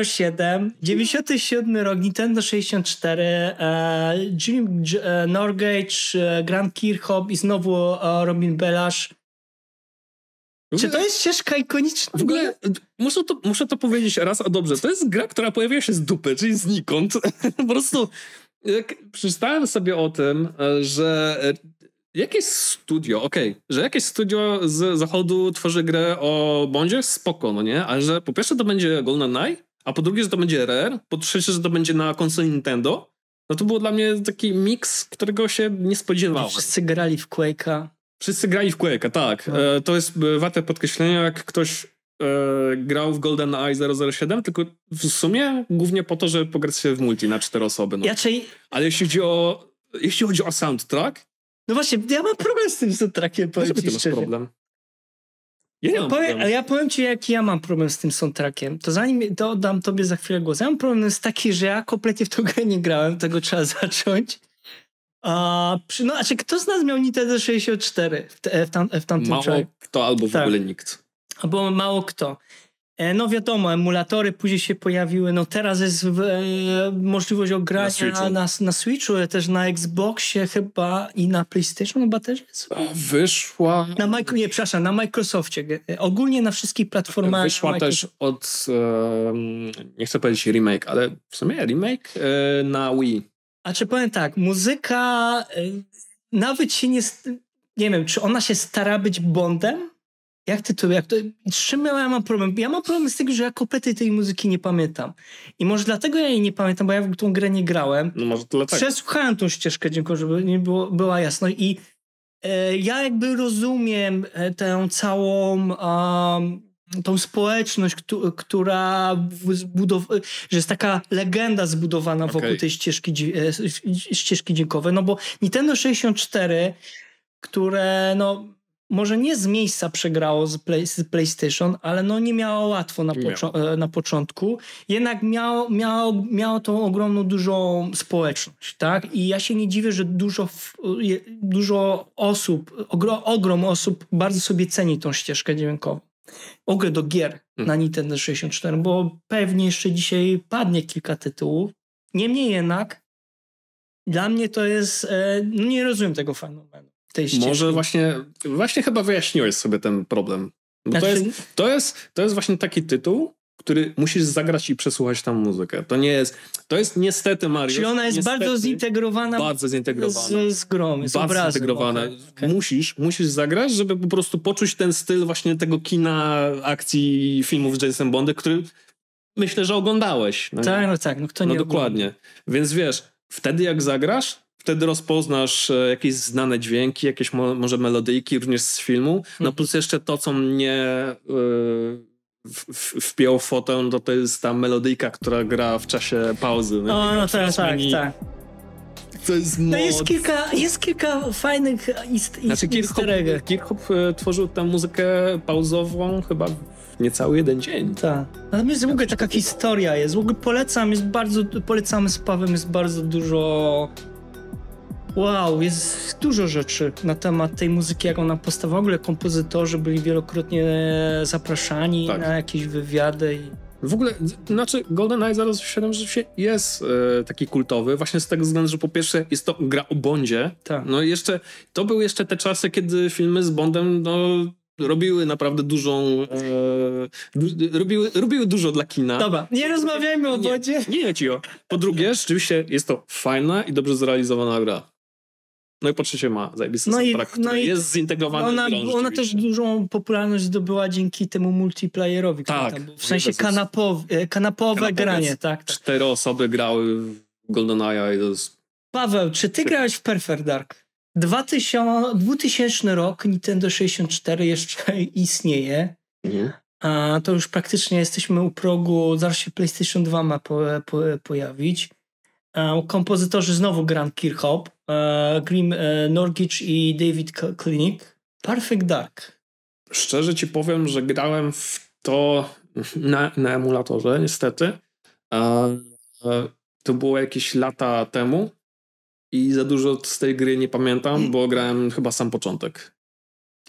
007 97 rok Nintendo 64 e, Jim e, Norgage e, Grant Kirchhoff i znowu e, Robin Belash Czy to jest ścieżka ikoniczna? W ogóle e, muszę to, muszę to powiedzieć raz, a dobrze. To jest gra, która pojawia się z dupy, czyli znikąd. po prostu jak przeczytałem sobie o tym, e, że e, jakieś studio, okej, okay, że jakieś studio z zachodu tworzy grę o Bondzie, spoko, no nie? Ale że po pierwsze to będzie GoldenEye, a po drugie, że to będzie Rare, po trzecie, że to będzie na konsoli Nintendo, no to było dla mnie taki miks, którego się nie spodziewałem. Wszyscy grali w Quake'a. Wszyscy grali w Quake'a, tak. No. E, to jest warte podkreślenia, jak ktoś e, grał w GoldenEye 007, tylko w sumie głównie po to, żeby pograć się w multi na cztery osoby. No. Raczej... Ale jeśli chodzi o jeśli chodzi o soundtrack, no właśnie, ja mam problem z tym soundtrackiem, tak powiem Dlaczego ci ty masz problem? Ja, ja, powiem, ja powiem ci, jaki ja mam problem z tym soundtrackiem. To zanim to oddam tobie za chwilę głos. Ja mam problem z taki, że ja kompletnie w tą grę nie grałem, tego trzeba zacząć. A, przy, no, znaczy, kto z nas miał Nintendo 64 w, te, w, tam, w tamtym Mało człowiek? kto albo w tak. ogóle nikt. Albo mało kto. E, no wiadomo, emulatory później się pojawiły. No teraz jest e, możliwość ogrania na Switchu. Na, na Switchu, e, też na Xboxie chyba i na PlayStation chyba też jest. E, wyszła. Na Micro, nie, przepraszam, na Microsoftie. Ogólnie na wszystkich platformach. Wyszła też od, e, nie chcę powiedzieć remake, ale w sumie remake e, na Wii. A czy powiem tak, muzyka nawet się nie. Nie wiem, czy ona się stara być Bondem? jak tytuł, jak to, czym ja mam problem? Ja mam problem z tym, że ja kopety tej muzyki nie pamiętam. I może dlatego ja jej nie pamiętam, bo ja w tą grę nie grałem. No może tyle tak. Przesłuchałem tą ścieżkę, dziękuję, żeby nie było, była jasno i e, ja jakby rozumiem e, tę całą um, tą społeczność, która e, że jest taka legenda zbudowana okay. wokół tej ścieżki, e, ścieżki dziękowej. no bo Nintendo 64, które no może nie z miejsca przegrało z, play, z PlayStation, ale no nie miało łatwo na, e, na początku. Jednak miało, miało, miało tą ogromną, dużą społeczność, tak? I ja się nie dziwię, że dużo, dużo osób, ogro, ogrom osób bardzo sobie ceni tą ścieżkę dźwiękową. ogóle do gier na hmm. Nintendo 64, bo pewnie jeszcze dzisiaj padnie kilka tytułów. Niemniej jednak dla mnie to jest, e, no nie rozumiem tego fenomenu tej ścieżki. Może właśnie, właśnie chyba wyjaśniłeś sobie ten problem. Znaczy... to, jest, znaczy- to, jest, to jest właśnie taki tytuł, który musisz zagrać i przesłuchać tam muzykę. To nie jest, to jest niestety Mario. Czyli ona jest niestety, bardzo zintegrowana. Bardzo zintegrowana. Z, z grom, z Bardzo zintegrowana. Okay. Musisz, musisz zagrać, żeby po prostu poczuć ten styl właśnie tego kina akcji filmów Jason Bondy, który myślę, że oglądałeś. No tak, no tak, no kto no nie No dokładnie. Ogląda. Więc wiesz, wtedy jak zagrasz, wtedy rozpoznasz e, jakieś znane dźwięki, jakieś mo może melodyjki również z filmu. No mhm. plus jeszcze to, co mnie yy, e, wpiął fotem, to no to jest ta melodyjka, która gra w czasie pauzy. O, no tak, tak, tak. To jest, no jest kilka, jest kilka fajnych ist, znaczy, Kirchhoff, e, tworzył tę muzykę pauzową chyba niecały jeden dzień. Tak. Natomiast w ogóle taka historia jest. W ogóle polecam, jest bardzo, polecamy z Pawem, jest bardzo dużo Wow, jest dużo rzeczy na temat tej muzyki, jak ona powstała. W ogóle kompozytorzy byli wielokrotnie zapraszani tak. na jakieś wywiady. I... W ogóle, znaczy Golden GoldenEye 007 rzeczywiście jest e, taki kultowy, właśnie z tego względu, że po pierwsze jest to gra o Bondzie. Tak. No jeszcze, to były jeszcze te czasy, kiedy filmy z Bondem, no, robiły naprawdę dużą... E, robiły, robiły dużo dla kina. Dobra, nie rozmawiajmy o Bondzie. Nie, nie, nie, Po drugie, rzeczywiście jest to fajna i dobrze zrealizowana gra. No i po trzecie ma zajebisty no soundtrack, no który jest zintegrowany ona, w Ona też dużą popularność zdobyła dzięki temu multiplayerowi. Tak. Tam, w sensie kanapow, e, kanapowe granie. Tak, tak. Cztery osoby grały w GoldenEye i to jest... Paweł, czy ty grałeś w Perfect Dark? 2000, 2000 rok, Nintendo 64 jeszcze istnieje. Nie. A to już praktycznie jesteśmy u progu, zaraz się PlayStation 2 ma po, po, pojawić. E, kompozytorzy znowu Grant Kirchhoff, e, Grim e, Norgic i David Klinik. Perfect Dark. Szczerze ci powiem, że grałem w to na, na emulatorze, niestety. To było jakieś lata temu i za dużo z tej gry nie pamiętam, bo grałem chyba sam początek.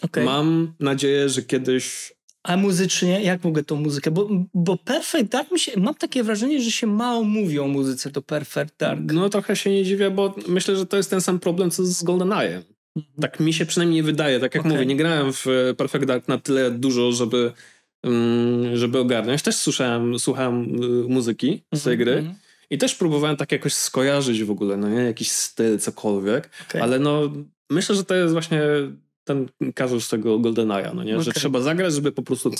Okay. Mam nadzieję, że kiedyś a muzycznie, jak mogę tą muzykę? Bo, bo Perfect Dark, mi się, mam takie wrażenie, że się mało mówi o muzyce do Perfect Dark. No trochę się nie dziwię, bo myślę, że to jest ten sam problem, co z GoldenEye. Mhm. Tak mi się przynajmniej wydaje. Tak jak okay. mówię, nie grałem w e, Perfect Dark na tyle dużo, żeby, mm, żeby ogarniać. Też słyszałem, słuchałem e, muzyki z tej mhm, gry. Mhm. I też próbowałem tak jakoś skojarzyć w ogóle, no nie? Jakiś styl, cokolwiek. Okay. Ale no, myślę, że to jest właśnie ten kazus tego GoldenEye'a, no nie? Okay. Że trzeba zagrać, żeby po prostu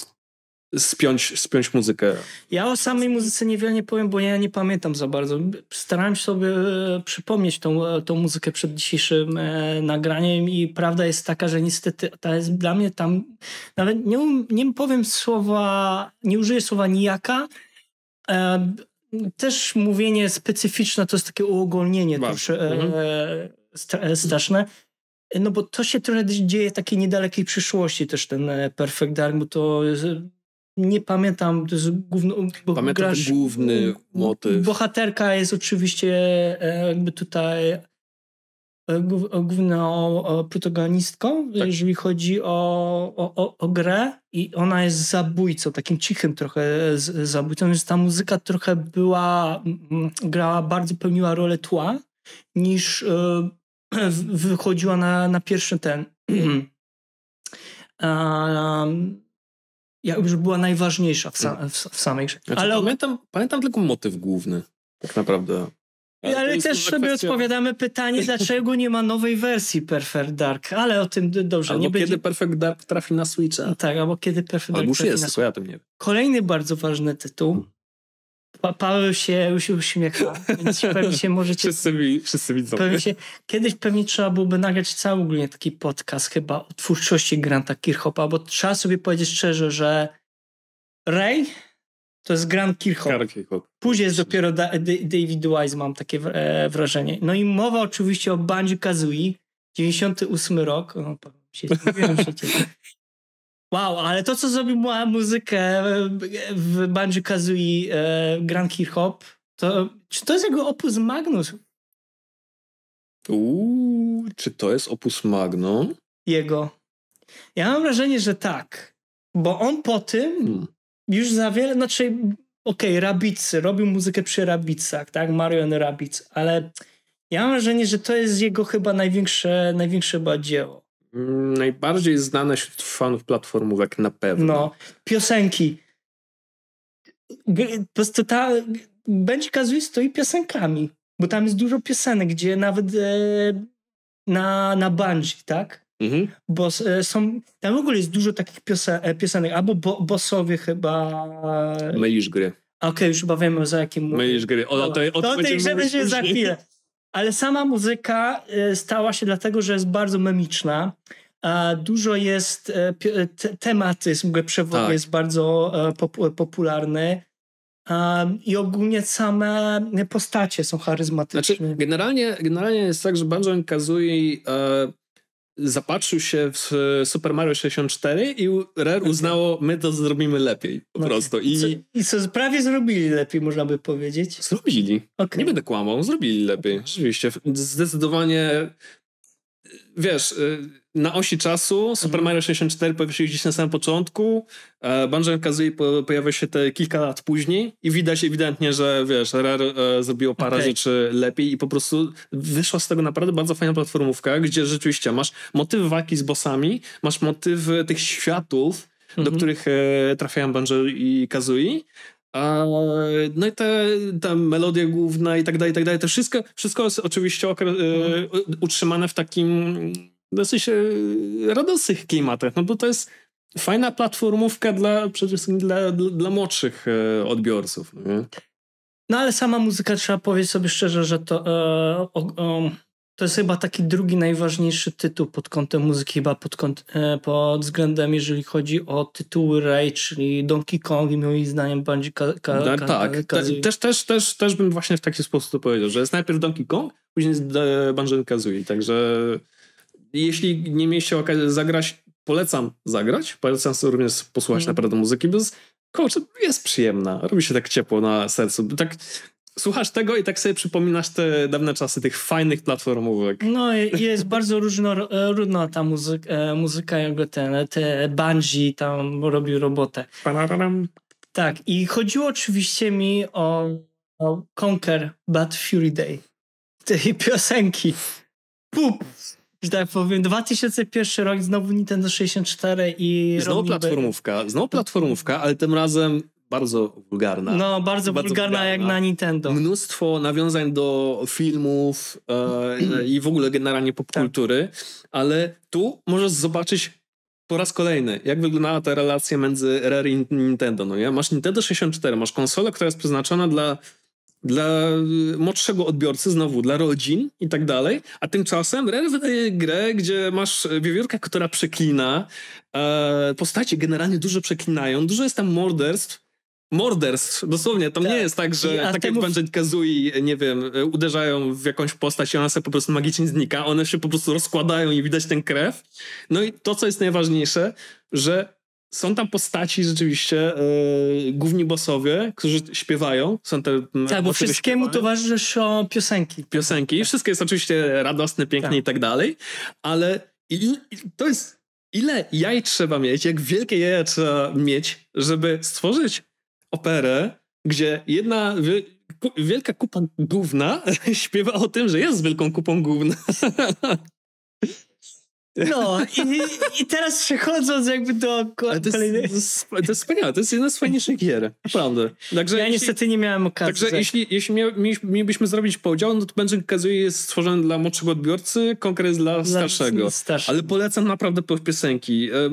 spiąć, spiąć muzykę. Ja o samej muzyce niewiele nie powiem, bo ja nie pamiętam za bardzo. Starałem się sobie e, przypomnieć tą, e, tą muzykę przed dzisiejszym e, nagraniem i prawda jest taka, że niestety ta jest dla mnie tam, nawet nie, um, nie powiem słowa, nie użyję słowa nijaka, e, też mówienie specyficzne to jest takie uogólnienie też, e, mhm. e, straszne. No bo to się trochę dzieje w takiej niedalekiej przyszłości też ten e, Perfect Dark, bo to nie pamiętam, to jest główny... Bo pamiętam grasz, główny motyw. Bohaterka jest oczywiście e, jakby tutaj e, główną protagonistką, tak. jeżeli chodzi o, o, o, o, grę i ona jest zabójcą, takim cichym trochę zabójcą, więc ta muzyka trochę była, grała, bardzo pełniła rolę tła niż wychodziła na, na pierwszy ten. ja jakby była najważniejsza w, mm. w, w samej grze. Znaczy, ale pamiętam, pamiętam tylko motyw główny, tak naprawdę. Ale, ale też sobie kwestia... odpowiadamy pytanie, dlaczego nie ma nowej wersji Perfect Dark, ale o tym dobrze. Albo nie kiedy Perfect Dark trafi na Switcha. tak, albo kiedy Perfect albo Dark trafi jest, na Ja tym nie wiem. Kolejny bardzo ważny tytuł, mm. Pa Paweł się już uśmiecha, więc pewnie się możecie... wszyscy, mi, wszyscy widzą. Pewnie się, kiedyś pewnie trzeba byłoby nagrać cały ogólnie taki podcast chyba o twórczości Granta Kirchhoffa, bo trzeba sobie powiedzieć szczerze, że Ray to jest Grant Kirchhoff. Kirchhoff. Później jest dopiero da David Wise, mam takie e, wrażenie. No i mowa oczywiście o Banjo Kazooie, 98 rok. O, się, się Wow, ale to, co zrobił moja muzykę w Banjo Kazooie e, Grand Key Hop, to czy to jest jego opus magnus? Uuu, czy to jest opus magnum? Jego. Ja mam wrażenie, że tak. Bo on po tym hmm. już za wiele, znaczy, okej, okay, Rabicy, robił muzykę przy Rabicach, tak? Marion Rabic, ale ja mam wrażenie, że to jest jego chyba największe, największe chyba dzieło. Najbardziej znane wśród fanów platformówek na pewno. No, piosenki. Po prostu ta będzie kazuistą i piosenkami, bo tam jest dużo piosenek, gdzie nawet e, na, na bungee, tak? Mhm. Bo e, są, tam w ogóle jest dużo takich piosen, e, piosenek, albo bo, bossowie chyba... Mylisz gry. Okej, okay, już chyba wiemy, za jakim... Mylisz gry. O, to, o, to, to, to, to za chwilę. Ale sama muzyka e, stała się dlatego, że jest bardzo memiczna. Dużo jest e, e, tematy, tematyzm przewodu tak. jest bardzo popularny. I ogólnie same postacie są charyzmatyczne. Znaczy, generalnie, generalnie jest tak, że Banjo Kazooie zapatrzył się w e, Super Mario 64 i Rare mhm. uznało, my to zrobimy lepiej po okay. prostu. I co, I co, prawie zrobili lepiej, można by powiedzieć? Zrobili. Okay. Nie będę kłamał, zrobili lepiej. Rzeczywiście. Zdecydowanie wiesz, y, na osi czasu Super mhm. Mario 64 pojawił się gdzieś na samym początku, e, Banjo Kazooie pojawia się te kilka lat później i widać ewidentnie, że wiesz, Rare e, zrobiło parę okay. rzeczy lepiej i po prostu wyszła z tego naprawdę bardzo fajna platformówka, gdzie rzeczywiście masz motywy walki z bossami, masz motywy tych światów, do mm -hmm. których e, trafiają Banjo i Kazooie. A, no i te, ta melodia główna i tak dalej, i tak dalej. To wszystko, wszystko jest oczywiście okre- e, mhm. utrzymane w takim dosyć e, radosnych klimatach, no bo to jest fajna platformówka dla, przede wszystkim dla, dla, dla młodszych e, odbiorców. No nie? No ale sama muzyka, trzeba powiedzieć sobie szczerze, że to e, o, o, to jest chyba taki drugi najważniejszy tytuł pod kątem muzyki, chyba pod, kąt, e, pod względem, jeżeli chodzi o tytuły Ray, czyli Donkey Kong i moim zdaniem bardziej ka, ka, ka, Tak, ka, też, też, też, też bym właśnie w taki sposób to powiedział, że jest najpierw Donkey Kong, później jest e, Banjo Kazooie, także jeśli nie mieliście okazji zagrać, polecam zagrać, polecam sobie również posłuchać mm. naprawdę muzyki, bo jest, kurczę, jest przyjemna, robi się tak ciepło na sercu, tak słuchasz tego i tak sobie przypominasz te dawne czasy tych fajnych platformówek. No jest bardzo różnorodna e, ta e, muzyka, muzyka jego ten, e, te Bungie tam robił robotę. Panaram. Tak, i chodziło oczywiście mi o, o Conquer Bad Fury Day. Tej piosenki. Pup! Że tak powiem, 2001 rok, znowu Nintendo 64 i... Znowu platformówka, znowu platformówka, ale tym razem bardzo wulgarna. No, bardzo, bardzo wulgarna, wulgarna, jak na Nintendo. Mnóstwo nawiązań do filmów e, i w ogóle generalnie popkultury, tak. ale tu możesz zobaczyć po raz kolejny, jak wyglądała ta relacja między Rare i Nintendo. No, ja? Masz Nintendo 64, masz konsolę, która jest przeznaczona dla dla młodszego odbiorcy, znowu dla rodzin i tak dalej, a tymczasem Rare wydaje grę, gdzie masz wiewiórkę, która przeklina, e, postacie generalnie dużo przeklinają, dużo jest tam morderstw, morderstw, dosłownie, tam tak. nie jest tak, że I, tak jak Banjo Kazooie, nie wiem, e, uderzają w jakąś postać i ona sobie po prostu magicznie znika, one się po prostu rozkładają i widać ten krew. No i to, co jest najważniejsze, że są tam postaci rzeczywiście, yy, główni bossowie, którzy śpiewają. Są te tak, bo wszystkiemu towarzyszą piosenki. Piosenki. Tak. Wszystko jest oczywiście radosne, piękne tak. i tak dalej, ale i, i to jest ile jaj trzeba mieć, jak wielkie jaja trzeba mieć, żeby stworzyć operę, gdzie jedna wielka kupa gówna śpiewa o tym, że jest wielką kupą gówna. No, i, i teraz przechodząc jakby do kolejnej... To jest, to jest wspaniałe, to jest jedna z fajniejszych gier, naprawdę. Także ja jeśli, niestety nie miałem okazji. Także jeśli, jeśli mielibyśmy zrobić podział, no to będzie kazuje jest stworzony dla młodszego odbiorcy, konkret dla, starszego. Ale polecam naprawdę piosenki. E, e,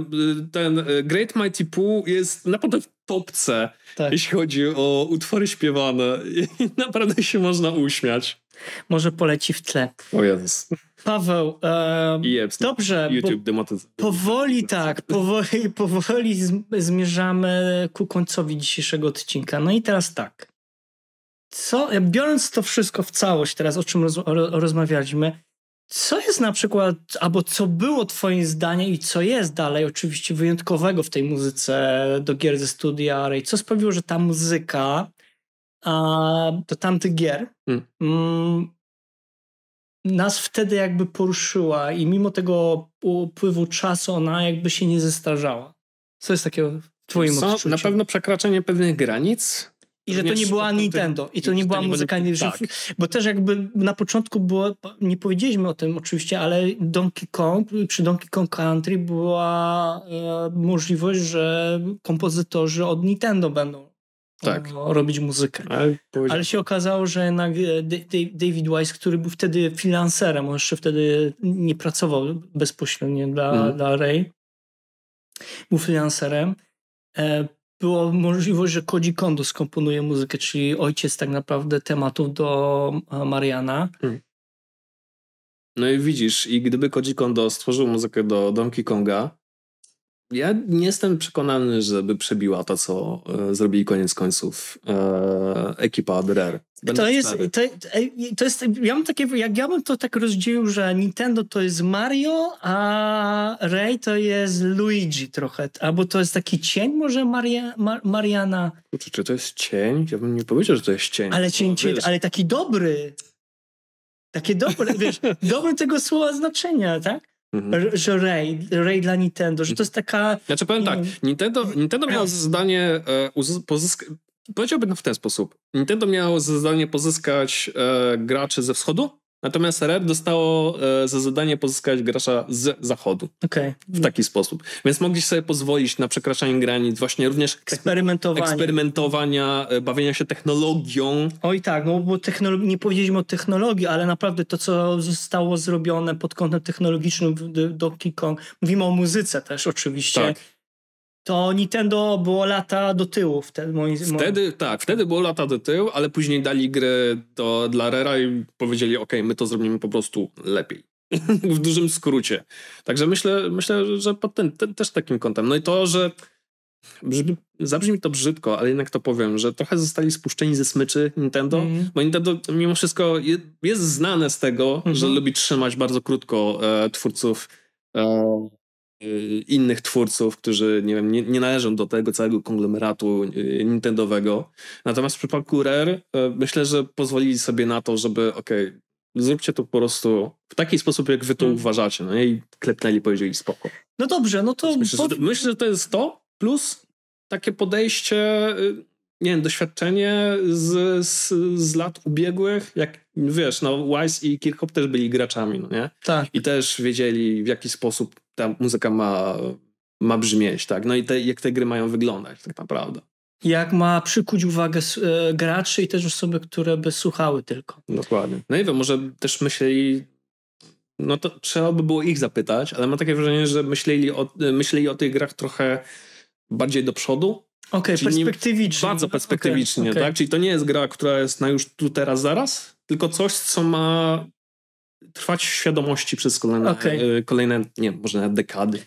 ten e, Great Mighty Pooh jest naprawdę topce, tak. jeśli chodzi o utwory śpiewane. I naprawdę się można uśmiać. Może poleci w tle. O Jezus. Paweł, dobrze, YouTube powoli tak, powoli, powoli zmierzamy ku końcowi dzisiejszego odcinka. No i teraz tak. Co, biorąc to wszystko w całość teraz, o czym roz, o, rozmawialiśmy, co jest na przykład, albo co było Twoim zdaniem i co jest dalej, oczywiście wyjątkowego w tej muzyce do gier ze studia Ray? Co sprawiło, że ta muzyka a, do tamtych gier hmm. mm, nas wtedy jakby poruszyła i mimo tego upływu czasu ona jakby się nie zestarzała? Co jest takiego w Twoim Co, odczuciu? Na pewno przekraczanie pewnych granic i że to nie była Nintendo i to nie była muzyka, nie, tak. bo też jakby na początku było, nie powiedzieliśmy o tym oczywiście, ale Donkey Kong, przy Donkey Kong Country była e, możliwość, że kompozytorzy od Nintendo będą tak. o, e, robić muzykę. Ale, ale się okazało, że jednak e, David Wise, który był wtedy freelancerem, on jeszcze wtedy nie pracował bezpośrednio dla, mhm. dla Ray, był freelancerem, e, była możliwość, że Kodzi Kondo skomponuje muzykę, czyli ojciec tak naprawdę tematów do e, Mariana. Hmm. No i widzisz, i gdyby Kodzi Kondo stworzył muzykę do Donkey Konga, ja nie jestem przekonany, żeby przebiła to, co e, zrobili koniec końców e, ekipa Adrer. To jest, to, e, to, jest, ja mam takie, jak ja bym to tak rozdzielił, że Nintendo to jest Mario, a Ray to jest Luigi trochę, albo to jest taki cień może Maria, Mar Mariana. Kurczę, czy to jest cień? Ja bym nie powiedział, że to jest cień. Ale no, cień, cień ale taki dobry. Takie dobre, wiesz, dobre tego słowa znaczenia, tak? Mhm. Że Ray, Ray dla Nintendo, że to jest taka... Znaczy powiem tak, Nintendo, Nintendo miało zadanie e, pozyskać... Powiedziałbym w ten sposób. Nintendo miało zadanie pozyskać e, graczy ze wschodu, Natomiast RR dostało e, za zadanie pozyskać gracza z zachodu. Okay. W taki sposób. Więc mogli sobie pozwolić na przekraczanie granic, właśnie również eksperymentowania, eksperymentowania e, bawienia się technologią. Oj tak, no bo nie powiedzieliśmy o technologii, ale naprawdę to, co zostało zrobione pod kątem technologicznym do King Kong, mówimy o muzyce też oczywiście. Tak to Nintendo było lata do tyłu wtedy. Moim, wtedy tak, wtedy było lata do tyłu, ale później dali grę do, dla Rera i powiedzieli, ok, my to zrobimy po prostu lepiej. w dużym skrócie. Także myślę, myślę że pod ten, ten, też takim kątem. No i to, że brzmi, zabrzmi to brzydko, ale jednak to powiem, że trochę zostali spuszczeni ze smyczy Nintendo, mm. bo Nintendo mimo wszystko jest, jest znane z tego, mm -hmm. że mhm. lubi trzymać bardzo krótko e, twórców e, Y, innych twórców, którzy nie, wiem, nie, nie, należą do tego całego konglomeratu y, nintendowego. Natomiast w przypadku Rare y, myślę, że pozwolili sobie na to, żeby okej, okay, zróbcie to po prostu w taki sposób, jak wy to hmm. uważacie. No i klepnęli, powiedzieli spoko. No dobrze, no to... Myślę, że, myślę, że to jest to, plus takie podejście nie wiem, doświadczenie z, z, z, lat ubiegłych, jak wiesz, no Wise i Kirchhoff też byli graczami, no nie? Tak. I też wiedzieli w jaki sposób ta muzyka ma, ma brzmieć, tak? No i te, jak te gry mają wyglądać tak naprawdę. Jak ma przykuć uwagę e, graczy i też osoby, które by słuchały tylko. Dokładnie. No i wiem, może też myśleli no to trzeba by było ich zapytać, ale mam takie wrażenie, że myśleli o, e, myśleli o tych grach trochę bardziej do przodu. Okej, okay, perspektywicznie. Bardzo perspektywicznie, okay, okay. tak? Czyli to nie jest gra, która jest na już tu, teraz, zaraz, tylko coś, co ma trwać w świadomości przez kolejne, okay. E, kolejne nie może nawet dekady.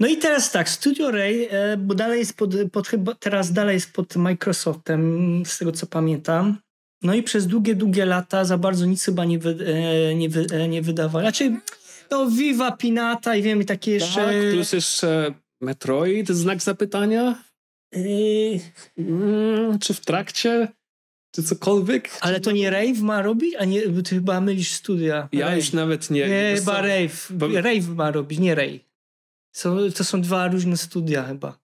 No i teraz tak, Studio Ray, e, bo dalej jest pod, pod teraz dalej jest pod Microsoftem, z tego co pamiętam. No i przez długie, długie lata za bardzo nic chyba nie, wy, e, nie, wy, nie wydawali. Znaczy, no Viva, Pinata i wiemy takie tak, jeszcze... Tak, plus jeszcze Metroid, znak zapytania. Yy... Mm, czy w trakcie? czy cokolwiek. Ale to nie Rave ma robić? A nie, ty chyba mylisz studia. Ja rave. już nawet nie. Nie, chyba Rave. Bo... Rave ma robić, nie Ray. Są, to są dwa różne studia chyba.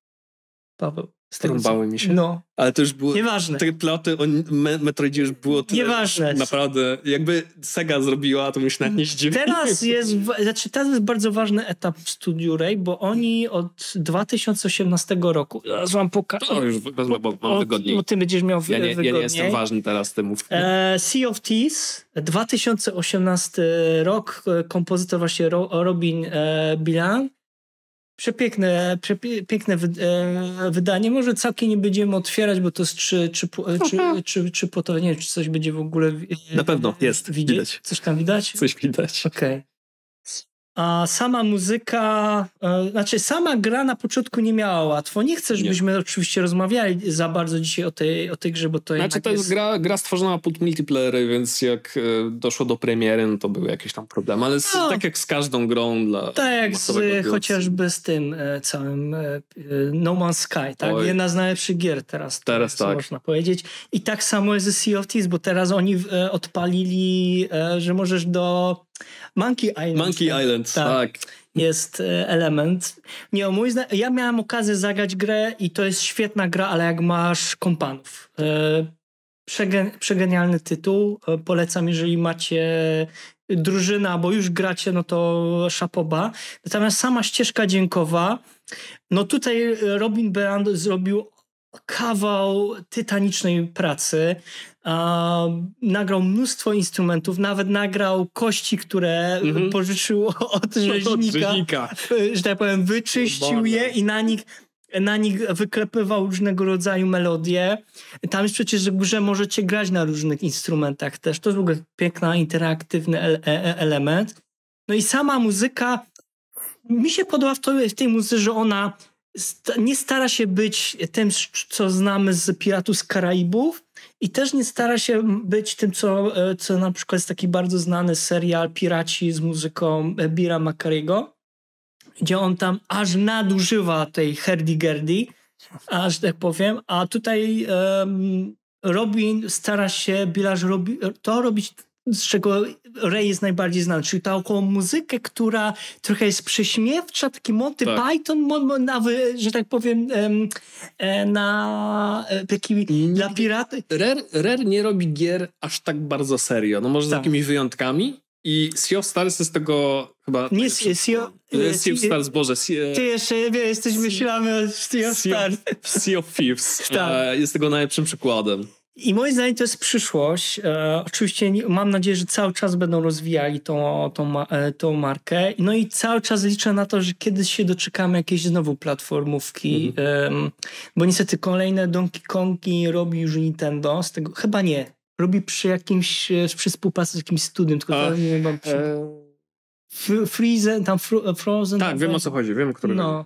Paweł. Strąbały mi się. No. Ale to już było... Nieważne. Te ploty o Metroidzie już było... Tyle, Nieważne. Naprawdę. Jakby Sega zrobiła, to myślę, się nie Teraz jest... Znaczy teraz jest bardzo ważny etap w Studiu Ray, bo oni od 2018 roku... Zaraz wam pokażę. To no, już wezmę, bo mam wygodniej. Bo ty będziesz miał ja nie, Ja nie jestem ważny teraz, ty mów. E, sea of Thieves, 2018 rok, e, kompozytor właśnie Robin e, Bilan przepiękne, przepiękne e, wydanie. Może całkiem nie będziemy otwierać, bo to jest trzy, czy czy czy trzy po to, nie wiem, czy coś będzie w ogóle e, Na pewno, jest, widać. Coś tam widać? Coś widać. Okej. A sama muzyka, e, znaczy sama gra na początku nie miała łatwo. Nie chcę, żebyśmy nie. oczywiście rozmawiali za bardzo dzisiaj o tej, o tej grze, bo to Znaczy to jest, Gra, gra stworzona pod multiplayery, więc jak e, doszło do premiery, no to były jakieś tam problemy, ale z, no, tak jak z każdą grą dla Tak jak z, chociażby z tym e, całym No Man's Sky, tak? Oj. Jedna z najlepszych gier teraz, teraz tak. można powiedzieć. I tak samo jest z Sea of Thieves, bo teraz oni odpalili, że możesz do Monkey Island. Monkey tak, Island, tak. tak. Jest e, element. Nie, mój zna- ja miałem okazję zagrać grę i to jest świetna gra, ale jak masz kompanów. E, przegen- przegenialny tytuł. E, polecam, jeżeli macie drużyna, bo już gracie, no to szapoba. Natomiast sama ścieżka dźwiękowa, no tutaj Robin Brand zrobił kawał tytanicznej pracy nagrał mnóstwo instrumentów, nawet nagrał kości, które mhm. pożyczył od rzeźnika, e, że tak powiem, wyczyścił je i na nich na nich wyklepywał różnego rodzaju melodie. Tam jest przecież że możecie grać na różnych instrumentach też. To jest w ogóle piękny, interaktywny e- e- element. No i sama muzyka, mi się podoba w, tej muzyce, że ona nie stara się być tym, co znamy z piratu z Karaibów, i też nie stara się być tym, co, e, co na przykład jest taki bardzo znany serial Piraci z muzyką e, Bira Macariego, gdzie on tam aż nadużywa tej herdy-gerdy, aż tak powiem, a tutaj um, Robin stara się, Bilarz robi, to robić z czego Ray jest najbardziej znany, czyli ta około muzykę, która trochę jest prześmiewcza, taki Monty tak. Python, nawet, że tak powiem, e, na e, taki nie, dla piraty. Rare, Rare nie robi gier aż tak bardzo serio, no może tak. z takimi wyjątkami, i Sea of Stars jest tego chyba... Nie, Sea, sea, e, sea of Stars, Boże. Sea, ty jeszcze jesteś, myślamy o Sea of Stars. Sea of Thieves tak. jest tego najlepszym przykładem. I moim zdaniem to jest przyszłość. E, oczywiście nie, mam nadzieję, że cały czas będą rozwijali tą, tą, e, tą markę. No i cały czas liczę na to, że kiedyś się doczekamy jakiejś znowu platformówki, mm -hmm. e, bo niestety kolejne Donkey Kongi robi już Nintendo. Z tego, chyba nie. Robi przy jakimś, e, przy współpracy z jakimś studiem, tylko A, nie mam przy... E... tam Frozen. Tak, wiem o co chodzi, wiem, który. No. Wiem.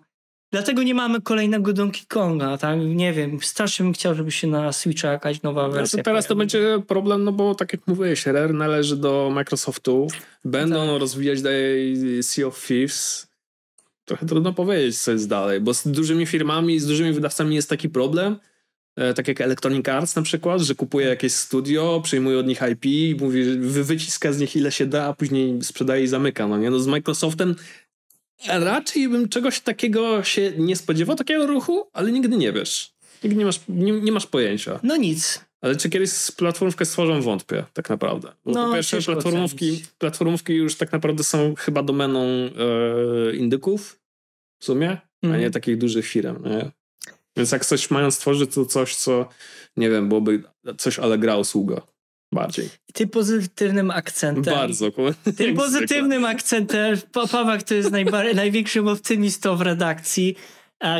Dlatego nie mamy kolejnego Donkey Konga, tak? Nie wiem, strasznie bym chciał, żeby się na Switcha jakaś nowa no wersja. teraz to będzie problem, no bo tak jak mówiłeś, Rare należy do Microsoftu. Będą tak. rozwijać dalej Sea of Thieves. Trochę trudno powiedzieć, co jest dalej, bo z dużymi firmami, z dużymi wydawcami jest taki problem, e, tak jak Electronic Arts na przykład, że kupuje tak. jakieś studio, przyjmuje od nich IP, mówi, wyciska z nich ile się da, a później sprzedaje i zamyka. No, nie? no z Microsoftem raczej bym czegoś takiego się nie spodziewał, takiego ruchu, ale nigdy nie wiesz. Nigdy nie masz, nie, nie masz pojęcia. No nic. Ale czy kiedyś platformówkę stworzą? Wątpię, tak naprawdę. Bo no, po pierwsze, platformówki, platformówki już tak naprawdę są chyba domeną e, indyków w sumie, mm. a nie mhm. takich dużych firm. Nie? Więc jak coś mają stworzyć, to coś, co nie wiem, byłoby coś ale gra usługa. Bardziej. Tym pozytywnym akcentem. Bardzo. Tym pozytywnym akcentem. Pawak to jest największym optymistą w redakcji.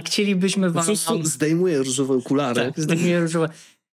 chcielibyśmy no wam... zdejmuję różowe okulary. Tak, zdejmuję różowe.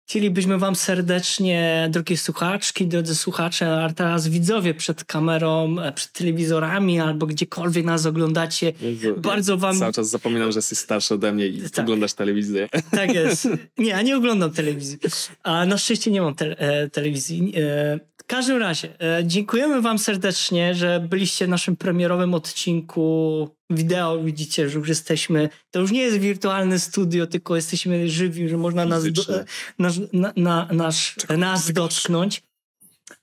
Chcielibyśmy Wam serdecznie, drogie słuchaczki, drodzy słuchacze, a teraz widzowie przed kamerą, e, przed telewizorami albo gdziekolwiek nas oglądacie, Jezu, bardzo Wam... Cały czas zapominam, że jesteś starszy ode mnie i tak. oglądasz telewizję. Tak jest. Nie, ja nie oglądam telewizji. A na szczęście nie mam te e, telewizji. E, każdym razie, e, dziękujemy Wam serdecznie, że byliście w naszym premierowym odcinku wideo. Widzicie, że już jesteśmy. To już nie jest wirtualne studio, tylko jesteśmy żywi, że można nas, do, e, nas, na, na, nasz, nas dotknąć.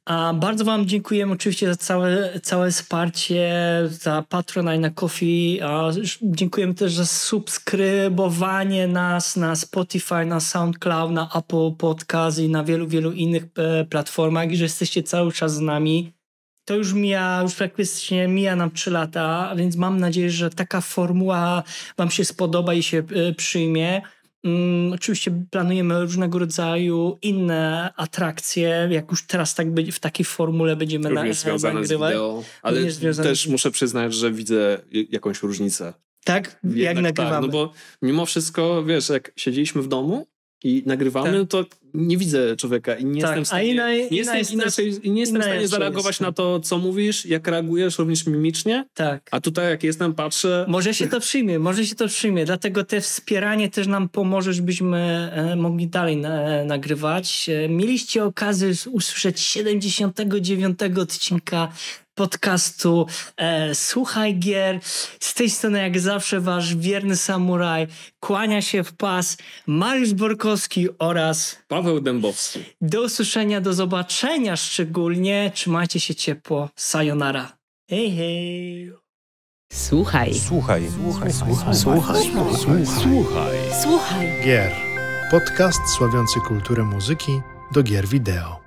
A bardzo Wam dziękuję oczywiście za całe, całe wsparcie, za Patronite na Kofi. Dziękujemy też za subskrybowanie nas na Spotify, na SoundCloud, na Apple Podcast i na wielu, wielu innych e, platformach i że jesteście cały czas z nami. To już mija, już praktycznie mija nam 3 lata, więc mam nadzieję, że taka formuła Wam się spodoba i się e, przyjmie. Mm, oczywiście planujemy różnego rodzaju inne atrakcje, jak już teraz tak w takiej formule będziemy Również na, związane Z wideo, ale związane też muszę przyznać, że widzę jakąś różnicę. Tak? Jednak jak nagrywamy? Tak, no bo mimo wszystko, wiesz, jak siedzieliśmy w domu i nagrywamy, tak. to nie widzę człowieka i nie tak, jestem w stanie, inna, nie inaczej, nie jestem w stanie zareagować na to, co mówisz, jak reagujesz również mimicznie. Tak. A tutaj jak jestem, patrzę... Może się to przyjmie, może się to przyjmie, dlatego te wspieranie też nam pomoże, żebyśmy e, mogli dalej na, e, nagrywać. E, mieliście okazję usłyszeć 79 odcinka podcastu e, Słuchaj Gier. Z tej strony jak zawsze wasz wierny samuraj kłania się w pas Mariusz Borkowski oraz Paweł Dębowski. Do usłyszenia, do zobaczenia szczególnie. Trzymajcie się ciepło. Sayonara. Hej, hej. Słuchaj. Słuchaj. Słuchaj. Słuchaj. Słuchaj. Słuchaj. Słuchaj. Słuchaj. Gier. Podcast sławiący kulturę muzyki do gier wideo.